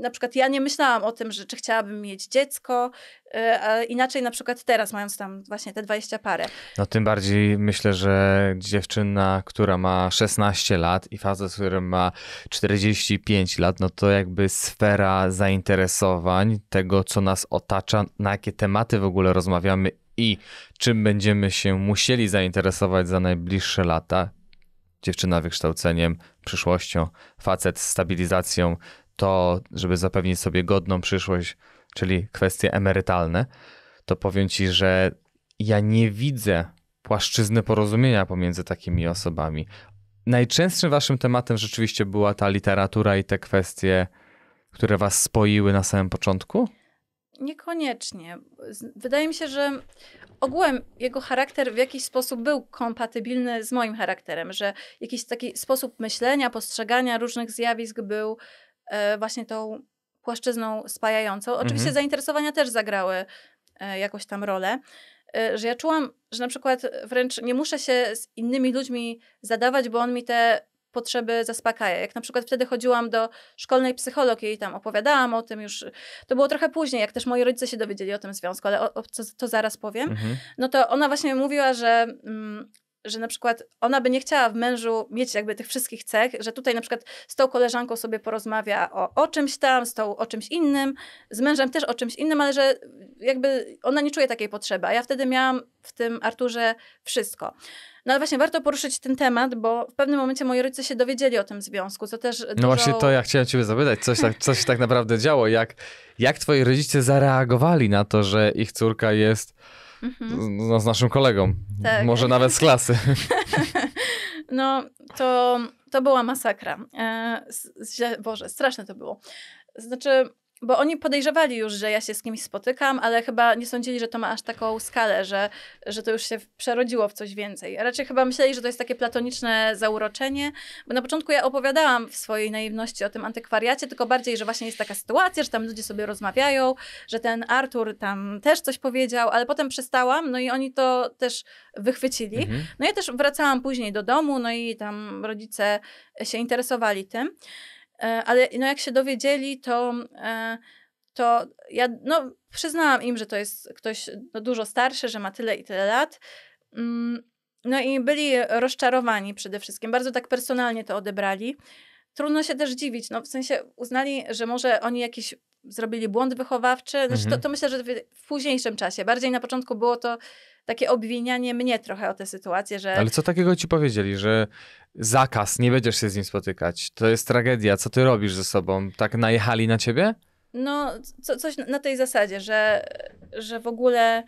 na przykład ja nie myślałam o tym, że czy chciałabym mieć dziecko, E, inaczej na przykład teraz, mając tam właśnie te 20 parę. No tym bardziej myślę, że dziewczyna, która ma 16 lat i facet, który ma 45 lat, no to jakby sfera zainteresowań, tego co nas otacza, na jakie tematy w ogóle rozmawiamy i czym będziemy się musieli zainteresować za najbliższe lata. Dziewczyna wykształceniem, przyszłością, facet stabilizacją, to, żeby zapewnić sobie godną przyszłość, czyli kwestie emerytalne, to powiem ci, że ja nie widzę płaszczyzny porozumienia pomiędzy takimi osobami. Najczęstszym waszym tematem rzeczywiście była ta literatura i te kwestie, które was spoiły na samym początku? Niekoniecznie. Wydaje mi się, że ogółem jego charakter w jakiś sposób był kompatybilny z moim charakterem, że jakiś taki sposób myślenia, postrzegania różnych zjawisk był e, właśnie tą płaszczyzną spajającą. Oczywiście mhm. zainteresowania też zagrały e, jakąś tam rolę, e, że ja czułam, że na przykład wręcz nie muszę się z innymi ludźmi zadawać, bo on mi te potrzeby zaspokaja. Jak na przykład wtedy chodziłam do szkolnej psychologii, i tam opowiadałam o tym już, to było trochę później, jak też moi rodzice się dowiedzieli o tym związku, ale o, o, to, to, zaraz powiem, mhm. no to ona właśnie mówiła, że mm, że na przykład ona by nie chciała w mężu mieć jakby tych wszystkich cech, że tutaj na przykład z tą koleżanką sobie porozmawia o, o czymś tam, z tą o czymś innym, z mężem też o czymś innym, ale że jakby ona nie czuje takiej potrzeby. A ja wtedy miałam w tym Arturze wszystko. No ale właśnie warto poruszyć ten temat, bo w pewnym momencie moi rodzice się dowiedzieli o tym związku, co też. No dużo... właśnie to ja chciałem Ciebie zapytać, coś, tak, coś tak naprawdę działo. Jak, jak Twoi rodzice zareagowali na to, że ich córka jest Mhm. Z, no, z, naszym kolegą. Tak. Może nawet z klasy. no, to, to była masakra. E, z, z, Boże, straszne to było. Znaczy, bo oni podejrzewali już, że ja się z kimś spotykam, ale chyba nie sądzili, że to ma aż taką skalę, że, że to już się przerodziło w coś więcej. Raczej chyba myśleli, że to jest takie platoniczne zauroczenie, bo na początku ja opowiadałam w swojej naiwności o tym antykwariacie, tylko bardziej, że właśnie jest taka sytuacja, że tam ludzie sobie rozmawiają, że ten Artur tam też coś powiedział, ale potem przestałam, no i oni to też wychwycili. Mhm. No ja też wracałam później do domu, no i tam rodzice się interesowali tym. E, ale no jak się dowiedzieli, to, e, to ja no, przyznałam im, że to jest ktoś no, dużo starszy, że ma tyle i tyle lat. Mm, no i byli rozczarowani przede wszystkim, bardzo tak personalnie to odebrali. Trudno się też dziwić, no w sensie uznali, że może oni jakiś zrobili błąd wychowawczy. Znaczy, to, mhm. to myślę, że w późniejszym czasie. Bardziej na początku było to takie obwinianie mnie trochę o tę sytuację, że... Ale co takiego ci powiedzieli, że zakaz, nie będziesz się z nim spotykać, to jest tragedia, co ty robisz ze sobą? Tak najechali na ciebie? No, co, coś na tej zasadzie, że, że w ogóle...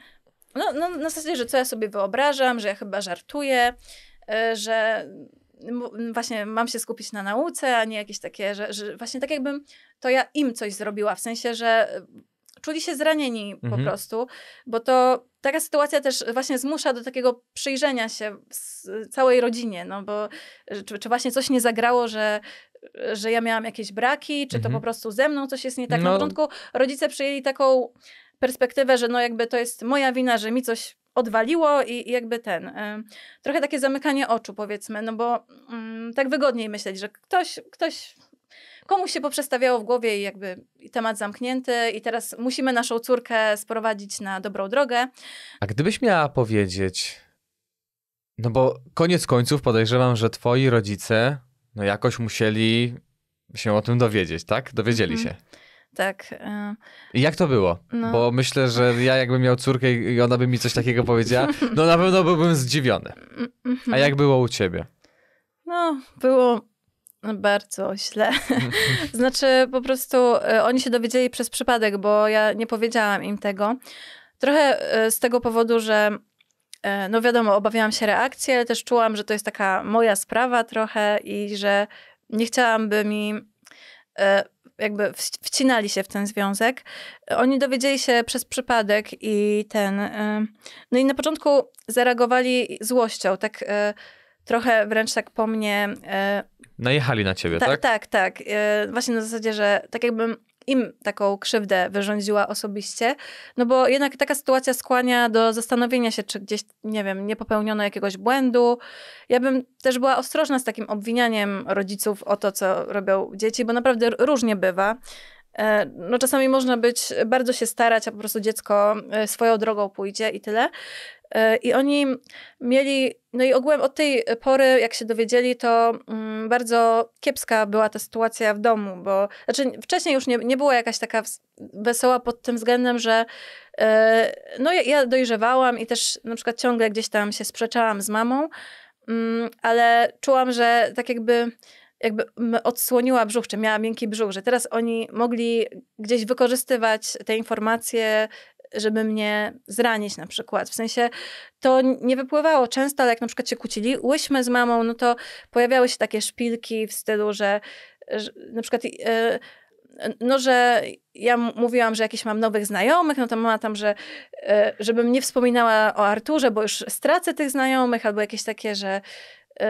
No, no, na zasadzie, że co ja sobie wyobrażam, że ja chyba żartuję, e, że właśnie mam się skupić na nauce, a nie jakieś takie, że, że właśnie tak jakbym to ja im coś zrobiła, w sensie, że czuli się zranieni mhm. po prostu, bo to taka sytuacja też właśnie zmusza do takiego przyjrzenia się całej rodzinie, no bo czy, czy właśnie coś nie zagrało, że, że ja miałam jakieś braki, czy mhm. to po prostu ze mną coś jest nie tak. No. Na początku rodzice przyjęli taką perspektywę, że no jakby to jest moja wina, że mi coś odwaliło i, i jakby ten, y, trochę takie zamykanie oczu powiedzmy, no bo y, tak wygodniej myśleć, że ktoś, ktoś komuś się poprzestawiało w głowie i jakby temat zamknięty i teraz musimy naszą córkę sprowadzić na dobrą drogę. A gdybyś miała powiedzieć, no bo koniec końców podejrzewam, że twoi rodzice no jakoś musieli się o tym dowiedzieć, tak? Dowiedzieli mhm. się. Tak. E, I jak to było? No. Bo myślę, że ja jakbym miał córkę i ona by mi coś takiego powiedziała, no na pewno byłbym zdziwiony. Mm, mhm. A jak było u ciebie? No, było bardzo źle. znaczy, po prostu e, oni się dowiedzieli przez przypadek, bo ja nie powiedziałam im tego. Trochę e, z tego powodu, że e, no wiadomo, obawiałam się reakcji, ale też czułam, że to jest taka moja sprawa trochę i że nie chciałam, by mi jakby wcinali się w ten związek. Oni dowiedzieli się przez przypadek i ten. No i na początku zareagowali złością, tak trochę wręcz tak po mnie Najechali na ciebie, Ta, tak? Tak, tak. E, właśnie na zasadzie, że tak jakbym im taką krzywdę wyrządziła osobiście, no bo jednak taka sytuacja skłania do zastanowienia się, czy gdzieś, nie wiem, nie popełniono jakiegoś błędu. Ja bym też była ostrożna z takim obwinianiem rodziców o to, co robią dzieci, bo naprawdę różnie bywa. E, no czasami można być, bardzo się starać, a po prostu dziecko e, swoją drogą pójdzie i tyle. E, I oni mieli, no i ogółem od tej pory, jak się dowiedzieli, to mm, bardzo kiepska była ta sytuacja w domu, bo znaczy wcześniej już nie, nie była jakaś taka wesoła pod tym względem, że e, no ja, ja dojrzewałam i też na przykład ciągle gdzieś tam się sprzeczałam z mamą, mm, ale czułam, że tak jakby jakby odsłoniła brzuch, czy miała miękki brzuch, że teraz oni mogli gdzieś wykorzystywać te informacje żeby mnie zranić na przykład. W sensie to nie wypływało często, ale jak na przykład się kłócili łyśmy z mamą, no to pojawiały się takie szpilki w stylu, że, że na przykład... Yy, no, że ja mówiłam, że jakiś mam nowych znajomych, no to mama tam, że y, żebym nie wspominała o Arturze, bo już stracę tych znajomych, albo jakieś takie, że y,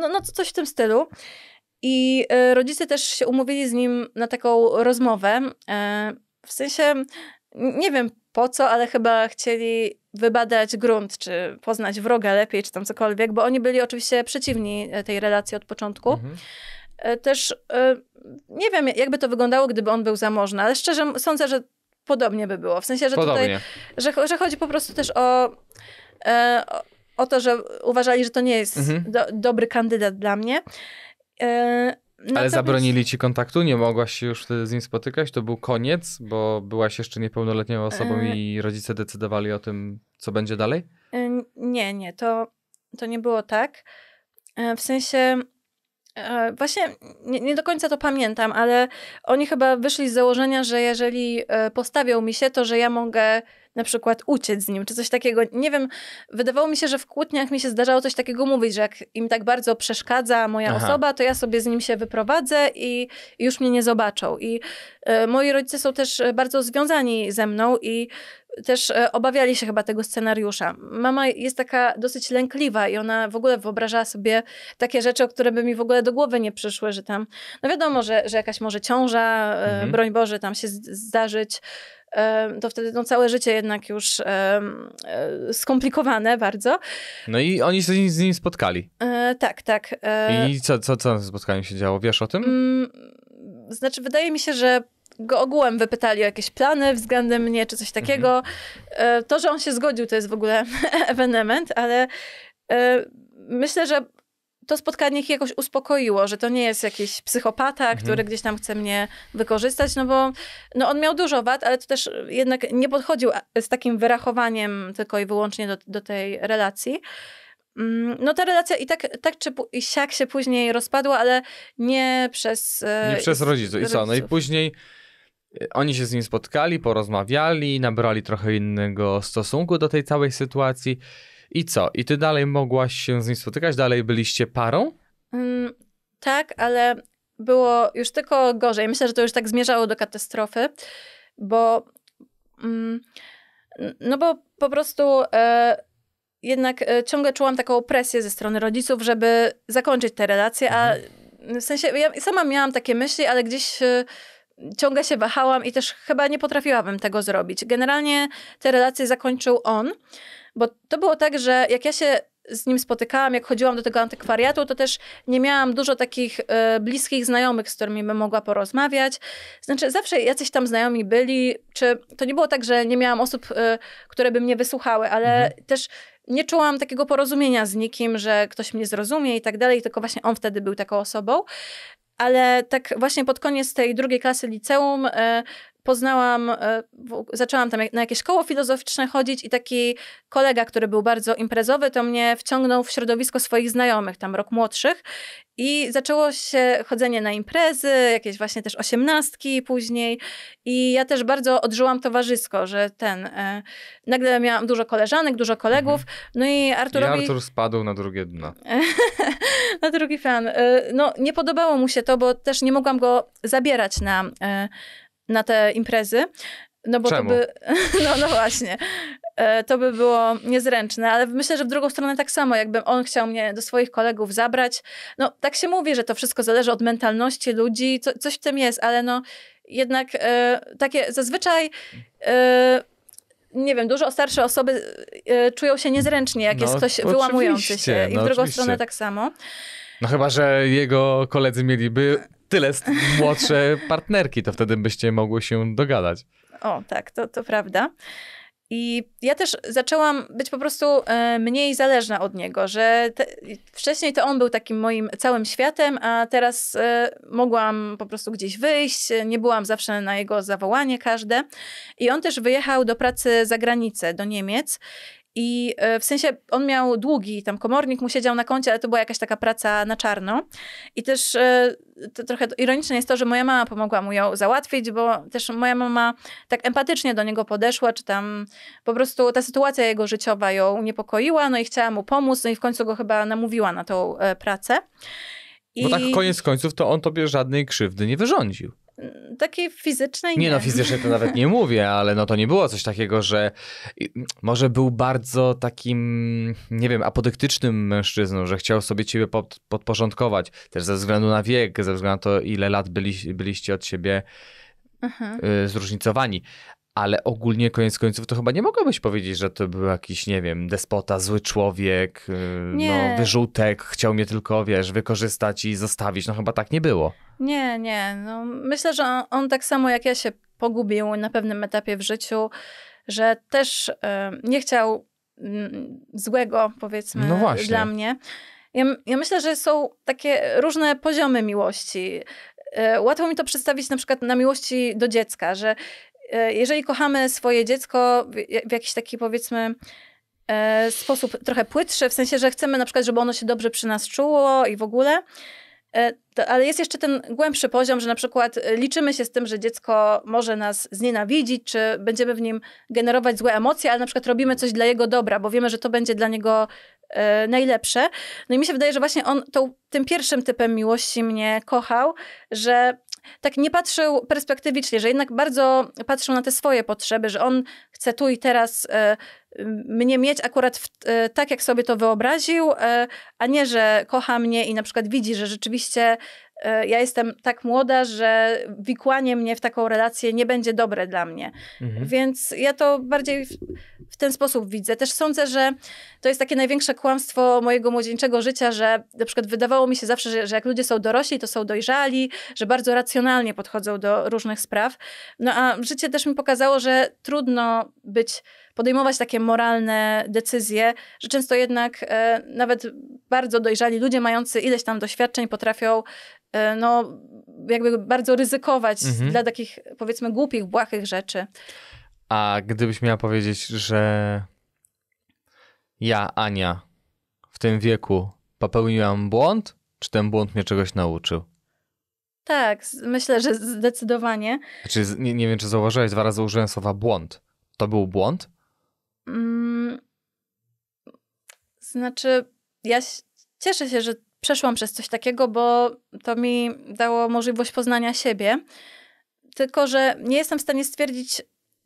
no, no coś w tym stylu. I y, rodzice też się umówili z nim na taką rozmowę. W sensie nie wiem po co, ale chyba chcieli wybadać grunt, czy poznać wroga lepiej, czy tam cokolwiek, bo oni byli oczywiście przeciwni e, tej relacji od początku. Mhm. E, też e, nie wiem, jakby to wyglądało, gdyby on był zamożny, ale szczerze sądzę, że podobnie by było. W sensie, że podobnie. tutaj, że, że chodzi po prostu też o, o, o to, że uważali, że to nie jest mhm. do, dobry kandydat dla mnie. Natomiast... Ale zabronili ci kontaktu? Nie mogłaś się już z nim spotykać? To był koniec, bo byłaś jeszcze niepełnoletnią osobą yy... i rodzice decydowali o tym, co będzie dalej? Yy, nie, nie, to, to nie było tak. Yy, w sensie, Właśnie nie, nie, do końca to pamiętam, ale oni chyba wyszli z założenia, że jeżeli postawią mi się, to że ja mogę na przykład uciec z nim, czy coś takiego. Nie wiem, wydawało mi się, że w kłótniach mi się zdarzało coś takiego mówić, że jak im tak bardzo przeszkadza moja Aha. osoba, to ja sobie z nim się wyprowadzę i, już mnie nie zobaczą. I e, moi rodzice są też e, bardzo związani ze mną i e, też obawiali się chyba tego scenariusza. Mama jest taka dosyć lękliwa i ona w ogóle wyobrażała sobie takie rzeczy, o które by mi w ogóle do głowy nie przyszły, że tam, no wiadomo, że, że jakaś może ciąża, mhm. broń Boże, tam się zdarzyć, to wtedy no, całe życie jednak już e, skomplikowane bardzo. No i oni się z nim spotkali. E, tak, tak. E, I co, co, co na spotkaniu się działo? Wiesz o tym? Mm, znaczy, wydaje mi się, że go ogółem wypytali o jakieś plany względem mnie, czy coś takiego. Mhm. To, że on się zgodził, to jest w ogóle ewenement, ale myślę, że to spotkanie ich jakoś uspokoiło, że to nie jest jakiś psychopata, mhm. który gdzieś tam chce mnie wykorzystać, no bo no on miał dużo wad, ale to też jednak nie podchodził e, z takim wyrachowaniem tylko i wyłącznie do, do tej relacji. Mm, no ta relacja i tak, tak czy i siak się później rozpadła, ale nie przez... E, nie przez rodziców. I co? No i później e, oni się z nim spotkali, porozmawiali, nabrali trochę innego stosunku do tej całej sytuacji. I co? I ty dalej mogłaś się z nim spotykać? Dalej byliście parą? Mm, tak, ale było już tylko gorzej. Myślę, że to już tak zmierzało do katastrofy, bo mm, no bo po prostu e, jednak e, ciągle czułam taką presję ze strony rodziców, żeby zakończyć te relacje, a mhm. w sensie ja sama miałam takie myśli, ale gdzieś e, ciągle się wahałam i też chyba nie potrafiłabym tego zrobić. Generalnie te relacje zakończył on. Bo to było tak, że jak ja się z nim spotykałam, jak chodziłam do tego antykwariatu, to też nie miałam dużo takich e, bliskich znajomych, z którymi bym mogła porozmawiać. Znaczy, zawsze jacyś tam znajomi byli, czy to nie było tak, że nie miałam osób, y, które by mnie wysłuchały, ale mhm. też nie czułam takiego porozumienia z nikim, że ktoś mnie zrozumie i tak dalej, tylko właśnie on wtedy był taką osobą ale tak właśnie pod koniec tej drugiej klasy liceum y, poznałam, e, zaczęłam tam na jakieś koło filozoficzne chodzić i taki kolega, który był bardzo imprezowy, to mnie wciągnął w środowisko swoich znajomych, tam rok młodszych. I zaczęło się chodzenie na imprezy, jakieś właśnie też osiemnastki później. I ja też bardzo odżyłam towarzysko, że ten. E, nagle miałam dużo koleżanek, dużo kolegów. Mhm. No i Artur I Artur spadł na drugie dno. na drugi fan, E, no, nie podobało mu się to, bo też nie mogłam go zabierać na. E, na te imprezy. No bo Czemu? to by. No, no właśnie. E, to by było niezręczne, ale myślę, że w drugą stronę tak samo, jakby on chciał mnie do swoich kolegów zabrać. No tak się mówi, że to wszystko zależy od mentalności ludzi, co, coś w tym jest, ale no jednak e, takie zazwyczaj. E, nie wiem, dużo starsze osoby e, czują się niezręcznie, jak no, jest ktoś wyłamujący się. I no w drugą oczywiście. stronę tak samo. No chyba, że jego koledzy mieliby tyle młodsze partnerki, to wtedy byście mogły się dogadać. O, tak, to, to prawda. I ja też zaczęłam być po prostu e, mniej zależna od niego, że te, wcześniej to on był takim moim całym światem, a teraz e, mogłam po prostu gdzieś wyjść, nie byłam zawsze na jego zawołanie każde. I on też wyjechał do pracy za granicę, do Niemiec. I e, w sensie on miał długi, tam komornik mu siedział na koncie, ale to była jakaś taka praca na czarno. I też e, to trochę ironiczne jest to, że moja mama pomogła mu ją załatwić, bo też moja mama tak empatycznie do niego podeszła, czy tam po prostu ta sytuacja jego życiowa ją niepokoiła, no i chciała mu pomóc, no i w końcu go chyba namówiła na tą e, pracę. No tak, I... Bo tak koniec końców to on tobie żadnej krzywdy nie wyrządził takiej fizycznej. Nie, no, nie no, fizycznie to nawet nie mówię, ale no to nie było coś takiego, że może był bardzo takim, nie wiem, apodyktycznym mężczyzną, że chciał sobie ciebie pod, podporządkować. Też ze względu na wiek, ze względu na to, ile lat byli, byliście od siebie mhm. y, zróżnicowani. Ale ogólnie koniec końców to chyba nie mogłabyś powiedzieć, że to był jakiś, nie wiem, despota, zły człowiek, y, no, nie. no, wyżółtek, chciał mnie tylko, wiesz, wykorzystać i zostawić. No chyba tak nie było. Nie, nie. No, myślę, że on, on tak samo jak ja się pogubił na pewnym etapie w życiu, że też y, nie chciał y, złego, powiedzmy, no dla mnie. Ja, ja, myślę, że są takie różne poziomy miłości. Y, łatwo mi to przedstawić na przykład na miłości do dziecka, że e, jeżeli kochamy swoje dziecko w, w jakiś taki, powiedzmy, e, sposób trochę płytszy, w sensie, że chcemy na przykład, żeby ono się dobrze przy nas czuło i w ogóle, E, ale jest jeszcze ten głębszy poziom, że na przykład e, liczymy się z tym, że dziecko może nas znienawidzić, czy będziemy w nim generować złe emocje, ale na przykład robimy coś dla jego dobra, bo wiemy, że to będzie dla niego e, najlepsze. No i mi się wydaje, że właśnie on tą, tym pierwszym typem miłości mnie kochał, że tak nie patrzył perspektywicznie, że jednak bardzo patrzył na te swoje potrzeby, że on chce tu i teraz mnie mieć akurat w, e, tak, jak sobie to wyobraził, e, a nie, że kocha mnie i na przykład widzi, że rzeczywiście e, ja jestem tak młoda, że wikłanie mnie w taką relację nie będzie dobre dla mnie. Mhm. Więc ja to bardziej w, w, ten sposób widzę. Też sądzę, że to jest takie największe kłamstwo mojego młodzieńczego życia, że na przykład wydawało mi się zawsze, że, że jak ludzie są dorośli, to są dojrzali, że bardzo racjonalnie podchodzą do różnych spraw. No a życie też mi pokazało, że trudno być podejmować takie moralne decyzje, że często jednak e, nawet bardzo dojrzali ludzie mający ileś tam doświadczeń potrafią e, no, jakby bardzo ryzykować mhm. dla takich powiedzmy głupich, błahych rzeczy. A gdybyś miała powiedzieć, że ja, Ania, w tym wieku popełniłam błąd, czy ten błąd mnie czegoś nauczył? Tak, myślę, że zdecydowanie. Znaczy, nie, nie wiem, czy zauważyłeś, dwa razy użyłem słowa błąd. To był błąd? Mm. znaczy, ja cieszę się, że przeszłam przez coś takiego, bo to mi dało możliwość poznania siebie. Tylko, że nie jestem w stanie stwierdzić,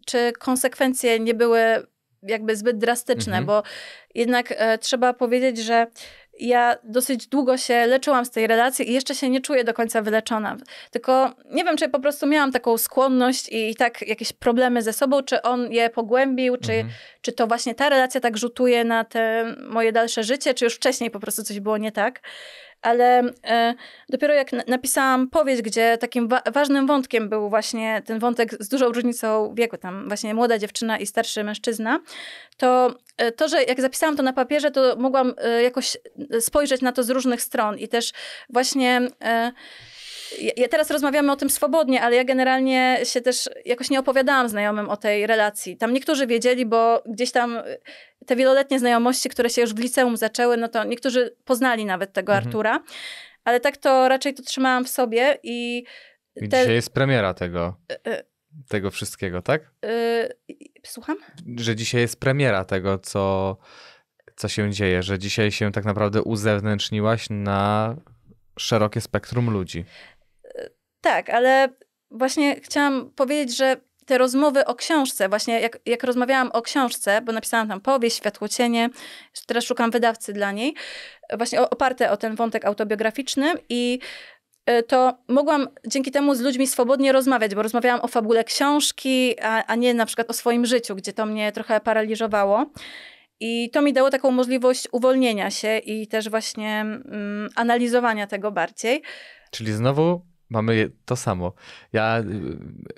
czy konsekwencje nie były jakby zbyt drastyczne, mhm. bo jednak e, trzeba powiedzieć, że ja dosyć długo się leczyłam z tej relacji i jeszcze się nie czuję do końca wyleczona. Tylko nie wiem, czy po prostu miałam taką skłonność i, i tak jakieś problemy ze sobą, czy on je pogłębił, czy, mhm. czy to właśnie ta relacja tak rzutuje na te moje dalsze życie, czy już wcześniej po prostu coś było nie tak ale e, dopiero jak napisałam powieść, gdzie takim wa ważnym wątkiem był właśnie ten wątek z dużą różnicą wieku, tam właśnie młoda dziewczyna i starszy mężczyzna, to e, to, że jak zapisałam to na papierze, to mogłam e, jakoś e, spojrzeć na to z różnych stron i też właśnie e, ja teraz rozmawiamy o tym swobodnie, ale ja generalnie się też jakoś nie opowiadałam znajomym o tej relacji. Tam niektórzy wiedzieli, bo gdzieś tam y, te wieloletnie znajomości, które się już w liceum zaczęły, no to niektórzy poznali nawet tego mhm. Artura, ale tak to raczej to trzymałam w sobie i. Te... Dzisiaj jest premiera tego. Y, y, tego wszystkiego, tak? Yy, słucham? Że dzisiaj jest premiera tego, co, co się dzieje, że dzisiaj się tak naprawdę uzewnętrzniłaś na szerokie spektrum ludzi. Tak, ale właśnie chciałam powiedzieć, że te rozmowy o książce, właśnie jak, jak rozmawiałam o książce, bo napisałam tam powieść, światło cienie, teraz szukam wydawcy dla niej, właśnie oparte o ten wątek autobiograficzny i e, to mogłam dzięki temu z ludźmi swobodnie rozmawiać, bo rozmawiałam o fabule książki, a, a nie na przykład o swoim życiu, gdzie to mnie trochę paraliżowało. I to mi dało taką możliwość uwolnienia się i też właśnie mm, analizowania tego bardziej. Czyli znowu mamy to samo. Ja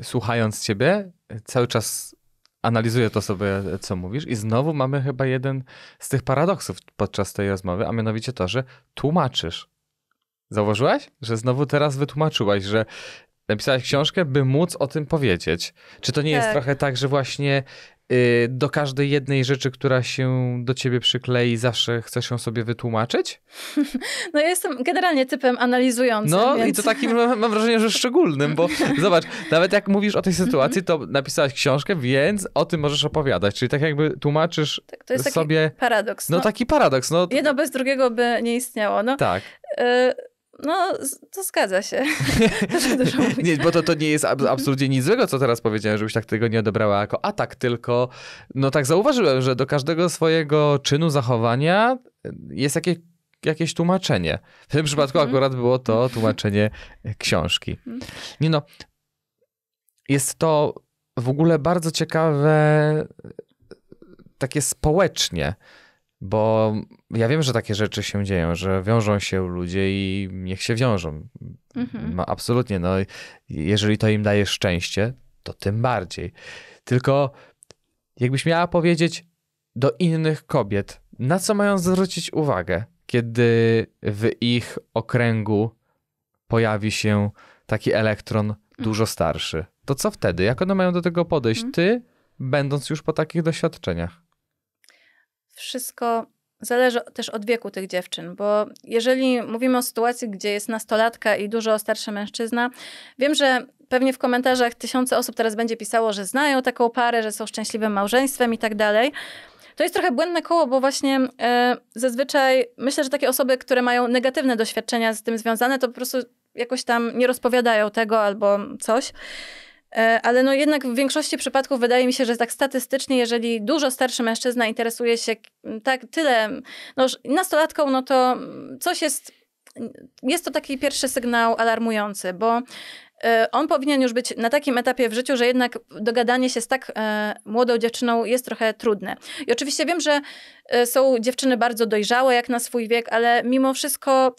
y, słuchając ciebie cały czas analizuję to sobie, co mówisz, i znowu mamy chyba jeden z tych paradoksów podczas tej rozmowy, a mianowicie to, że tłumaczysz. Zauważyłaś? Że znowu teraz wytłumaczyłaś, że napisałaś książkę, by móc o tym powiedzieć. Czy to nie tak. jest trochę tak, że właśnie Y, do każdej jednej rzeczy, która się do ciebie przyklei, zawsze chcesz ją sobie wytłumaczyć? No ja jestem generalnie typem analizującym. No więc... i to takim no, mam wrażenie, że szczególnym, bo zobacz, nawet jak mówisz o tej mhm. sytuacji, to napisałaś książkę, więc o tym możesz opowiadać. Czyli tak jakby tłumaczysz tak, to jest sobie... Taki paradoks. No, no, taki paradoks. No... Jedno bez drugiego by nie istniało. No, tak. Y no, to zgadza się. nie, bo to, to nie jest absolutnie nic złego, co teraz powiedziałem, żebyś tak tego nie odebrała jako atak, tylko no tak zauważyłem, że do każdego swojego czynu, zachowania jest jakieś, jakieś tłumaczenie. W tym przypadku mhm. akurat było to tłumaczenie książki. Mhm. Nie no, jest to w ogóle bardzo ciekawe e, takie społecznie, bo ja wiem, że takie rzeczy się dzieją, że wiążą się ludzie i niech się wiążą. Mhm. No, absolutnie. No, jeżeli to im daje szczęście, to tym bardziej. Tylko jakbyś miała powiedzieć do innych kobiet, na co mają zwrócić uwagę, kiedy w ich okręgu pojawi się taki elektron dużo starszy, to co wtedy? Jak one mają do tego podejść? Mhm. Ty, będąc już po takich doświadczeniach? Wszystko Zależy też od wieku tych dziewczyn, bo jeżeli mówimy o sytuacji, gdzie jest nastolatka i dużo starszy mężczyzna, wiem, że pewnie w komentarzach tysiące osób teraz będzie pisało, że znają taką parę, że są szczęśliwym małżeństwem i tak dalej. To jest trochę błędne koło, bo właśnie e, zazwyczaj myślę, że takie osoby, które mają negatywne doświadczenia z tym związane, to po prostu jakoś tam nie rozpowiadają tego albo coś. E, ale no jednak w większości przypadków wydaje mi się, że tak statystycznie, jeżeli dużo starszy mężczyzna interesuje się tak tyle no, nastolatką, no to coś jest, jest to taki pierwszy sygnał alarmujący, bo e, on powinien już być na takim etapie w życiu, że jednak dogadanie się z tak e, młodą dziewczyną jest trochę trudne. I oczywiście wiem, że są dziewczyny bardzo dojrzałe jak na swój wiek, ale mimo wszystko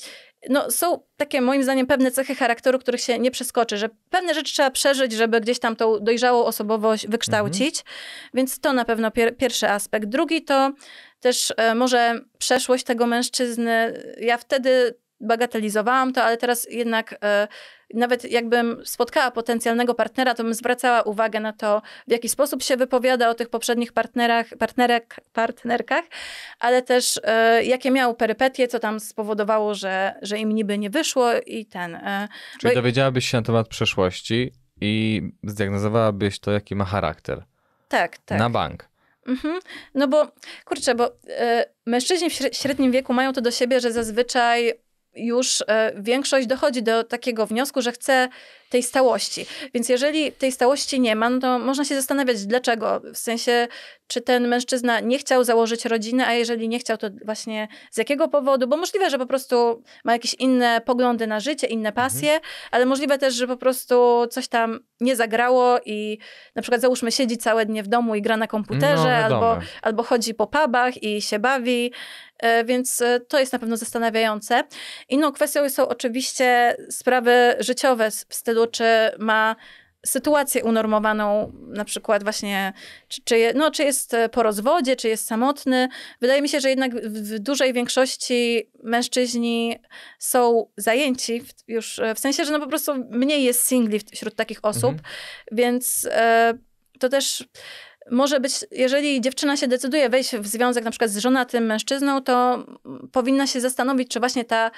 no, są takie moim zdaniem pewne cechy charakteru, których się nie przeskoczy, że pewne rzeczy trzeba przeżyć, żeby gdzieś tam tą dojrzałą osobowość wykształcić, mhm. więc to na pewno pier pierwszy aspekt. Drugi to też e, może przeszłość tego mężczyzny. Ja wtedy bagatelizowałam to, ale teraz jednak e, nawet jakbym spotkała potencjalnego partnera, to bym zwracała uwagę na to, w jaki sposób się wypowiada o tych poprzednich partnerach, partnerek, partnerkach, ale też e, jakie miał perypetie, co tam spowodowało, że, że im niby nie wyszło i ten. E, Czyli bo... No dowiedziałabyś się na temat przeszłości i zdiagnozowałabyś to, jaki ma charakter. Tak, tak. Na bank. Mhm. No bo, kurczę, bo y, mężczyźni w średnim wieku mają to do siebie, że zazwyczaj już e, większość dochodzi do takiego wniosku, że chce tej stałości. Więc jeżeli tej stałości nie ma, no to można się zastanawiać dlaczego. W sensie, czy ten mężczyzna nie chciał założyć rodziny, a jeżeli nie chciał, to właśnie z jakiego powodu? Bo możliwe, że po prostu ma jakieś inne poglądy na życie, inne mhm. pasje, mhm. ale możliwe też, że po prostu coś tam nie zagrało i na przykład załóżmy siedzi całe dnie w domu i gra na komputerze, no, albo, albo chodzi po pubach i się bawi E, więc e, to jest na pewno zastanawiające. Inną kwestią są oczywiście sprawy życiowe w stylu, czy ma sytuację unormowaną, na przykład właśnie, czy, czy, no, czy jest e, po rozwodzie, czy jest samotny. Wydaje mi się, że jednak w dużej większości mężczyźni są zajęci w, już, w sensie, że no po prostu mniej jest singli wśród takich osób, mhm. więc y, to też może być, jeżeli dziewczyna się decyduje wejść w związek na przykład z żonatym mężczyzną, to powinna się zastanowić, czy właśnie ta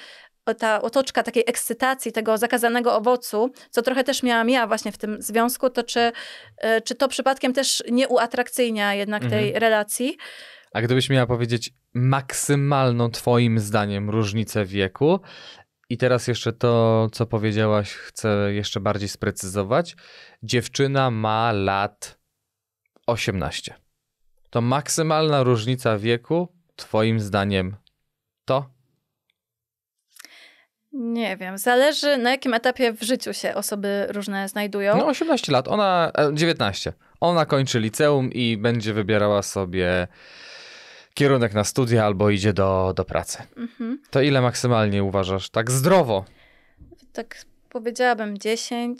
ta otoczka takiej ekscytacji, tego zakazanego owocu, co trochę też miałam ja właśnie w tym związku, to czy, e, czy to przypadkiem też nie uatrakcyjnia jednak mhm. tej relacji? A gdybyś miała powiedzieć maksymalną twoim zdaniem różnicę wieku i teraz jeszcze to, co powiedziałaś, chcę jeszcze bardziej sprecyzować. Dziewczyna ma lat 18. To maksymalna różnica wieku, Twoim zdaniem, to? Nie wiem, zależy na jakim etapie w życiu się osoby różne znajdują. No 18 lat, ona 19. E, ona kończy liceum i będzie wybierała sobie kierunek na studia albo idzie do, do pracy. Mhm. To ile maksymalnie uważasz tak zdrowo? Tak Powiedziałabym 10,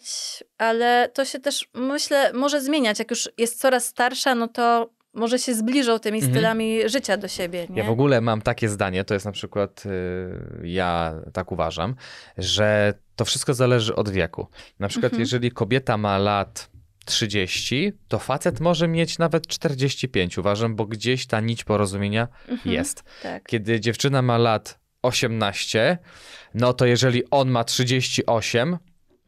ale to się też myślę może zmieniać. Jak już jest coraz starsza, no to może się zbliżą tymi mhm. stylami życia do siebie. Nie? Ja w ogóle mam takie zdanie, to jest na przykład, yy, ja tak uważam, że to wszystko zależy od wieku. Na przykład, mhm. jeżeli kobieta ma lat 30, to facet może mieć nawet 45, uważam, bo gdzieś ta nić porozumienia mhm. jest. Tak. Kiedy dziewczyna ma lat 18, no to jeżeli on ma 38,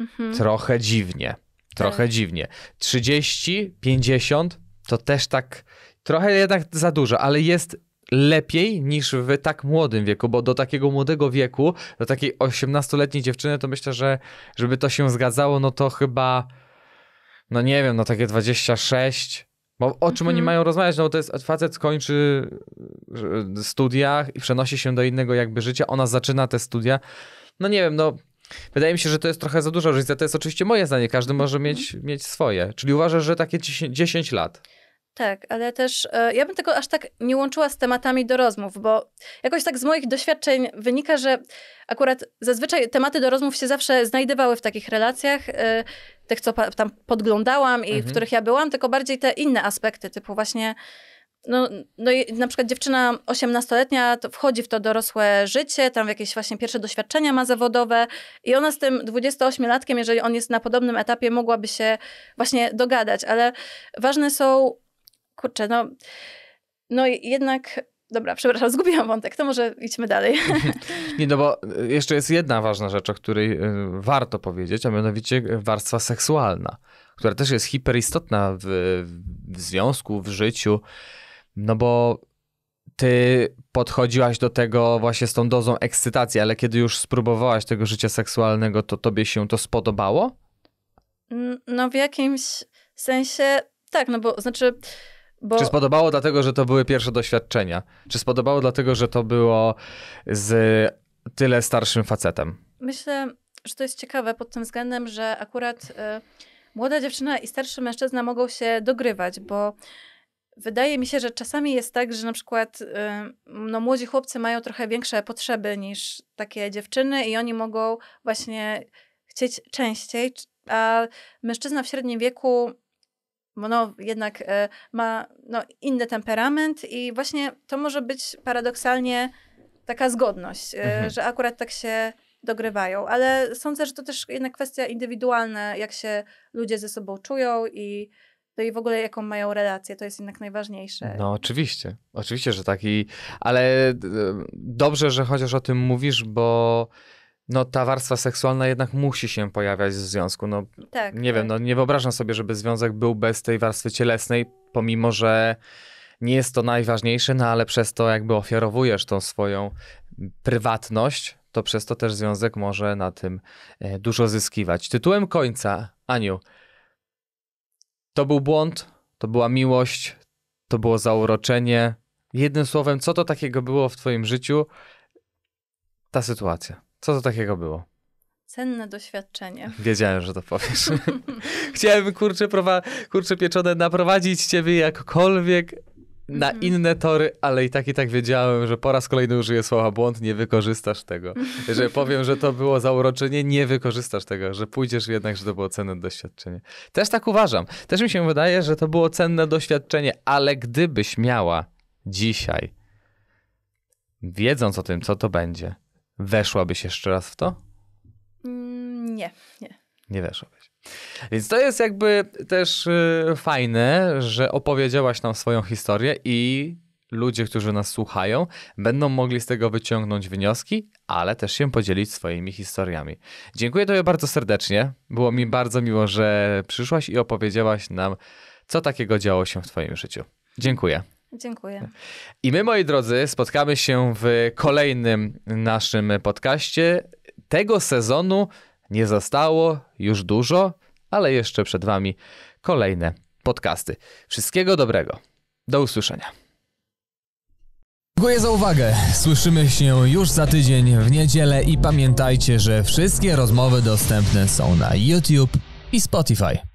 mhm. trochę dziwnie. Trochę tak. dziwnie. 30, 50 to też tak trochę jednak za dużo, ale jest lepiej niż w tak młodym wieku, bo do takiego młodego wieku, do takiej 18-letniej dziewczyny, to myślę, że żeby to się zgadzało, no to chyba, no nie wiem, no takie 26, bo o czym mhm. oni mają rozmawiać? No bo to jest facet skończy studiach i przenosi się do innego jakby życia, ona zaczyna te studia. No nie wiem, no wydaje mi się, że to jest trochę za dużo. różnica. To jest oczywiście moje zdanie, każdy może mhm. mieć, mieć swoje. Czyli uważasz, że takie 10, 10 lat. Tak, ale też e, ja bym tego aż tak nie łączyła z tematami do rozmów, bo jakoś tak z moich doświadczeń wynika, że akurat zazwyczaj tematy do rozmów się zawsze znajdowały w takich relacjach, e, tych, co pa, tam podglądałam i mhm. w których ja byłam, tylko bardziej te inne aspekty, typu właśnie. No, no i na przykład dziewczyna 18-letnia wchodzi w to dorosłe życie, tam jakieś właśnie pierwsze doświadczenia ma zawodowe i ona z tym 28-latkiem, jeżeli on jest na podobnym etapie, mogłaby się właśnie dogadać, ale ważne są kurczę, no, no jednak Dobra, przepraszam, zgubiłam wątek, to może idźmy dalej. Nie, no bo y, jeszcze jest jedna ważna rzecz, o której y, warto powiedzieć, a mianowicie warstwa seksualna, która też jest hiperistotna w, w związku, w życiu, no bo ty podchodziłaś do tego właśnie z tą dozą ekscytacji, ale kiedy już spróbowałaś tego życia seksualnego, to tobie się to spodobało? No w jakimś sensie tak, no bo znaczy bo... Czy spodobało dlatego, że to były pierwsze doświadczenia? Czy spodobało dlatego, że to było z tyle starszym facetem? Myślę, że to jest ciekawe pod tym względem, że akurat y, młoda dziewczyna i starszy mężczyzna mogą się dogrywać, bo wydaje mi się, że czasami jest tak, że na przykład y, no, młodzi chłopcy mają trochę większe potrzeby niż takie dziewczyny i oni mogą właśnie chcieć częściej, a mężczyzna w średnim wieku no, jednak e, ma no, inny temperament i właśnie to może być paradoksalnie taka zgodność, e, mhm. że akurat tak się dogrywają, ale sądzę, że to też jednak kwestia indywidualna, jak się ludzie ze sobą czują i no i w ogóle jaką mają relację, to jest jednak najważniejsze. No oczywiście, oczywiście, że tak i ale e, dobrze, że chociaż o tym mówisz, bo no ta warstwa seksualna jednak musi się pojawiać w związku. No, tak, nie tak. wiem, no, nie wyobrażam sobie, żeby związek był bez tej warstwy cielesnej, pomimo że nie jest to najważniejsze, no ale przez to jakby ofiarowujesz tą swoją prywatność, to przez to też związek może na tym e, dużo zyskiwać. Tytułem końca, Aniu, to był błąd, to była miłość, to było zauroczenie. Jednym słowem, co to takiego było w Twoim życiu? Ta sytuacja. Co to takiego było? Cenne doświadczenie. Wiedziałem, że to powiesz. Chciałem, kurczę, prowa- kurczę pieczone, naprowadzić ciebie jakkolwiek na mhm. inne tory, ale i tak i tak wiedziałem, że po raz kolejny użyję słowa błąd, nie wykorzystasz tego. Że powiem, że to było zauroczenie, nie wykorzystasz tego, że pójdziesz jednak, że to było cenne doświadczenie. Też tak uważam. Też mi się wydaje, że to było cenne doświadczenie, ale gdybyś miała dzisiaj, wiedząc o tym, co to będzie, Weszłabyś jeszcze raz w to? Mm, nie, nie. Nie weszłabyś. Więc to jest jakby też y, fajne, że opowiedziałaś nam swoją historię i ludzie, którzy nas słuchają, będą mogli z tego wyciągnąć wnioski, ale też się podzielić swoimi historiami. Dziękuję Tobie bardzo serdecznie. Było mi bardzo miło, że przyszłaś i opowiedziałaś nam, co takiego działo się w Twoim życiu. Dziękuję. Dziękuję. I my, moi drodzy, spotkamy się w kolejnym naszym podcaście. Tego sezonu nie zostało już dużo, ale jeszcze przed Wami kolejne podcasty. Wszystkiego dobrego. Do usłyszenia. Dziękuję za uwagę. Słyszymy się już za tydzień w niedzielę i pamiętajcie, że wszystkie rozmowy dostępne są na YouTube i Spotify.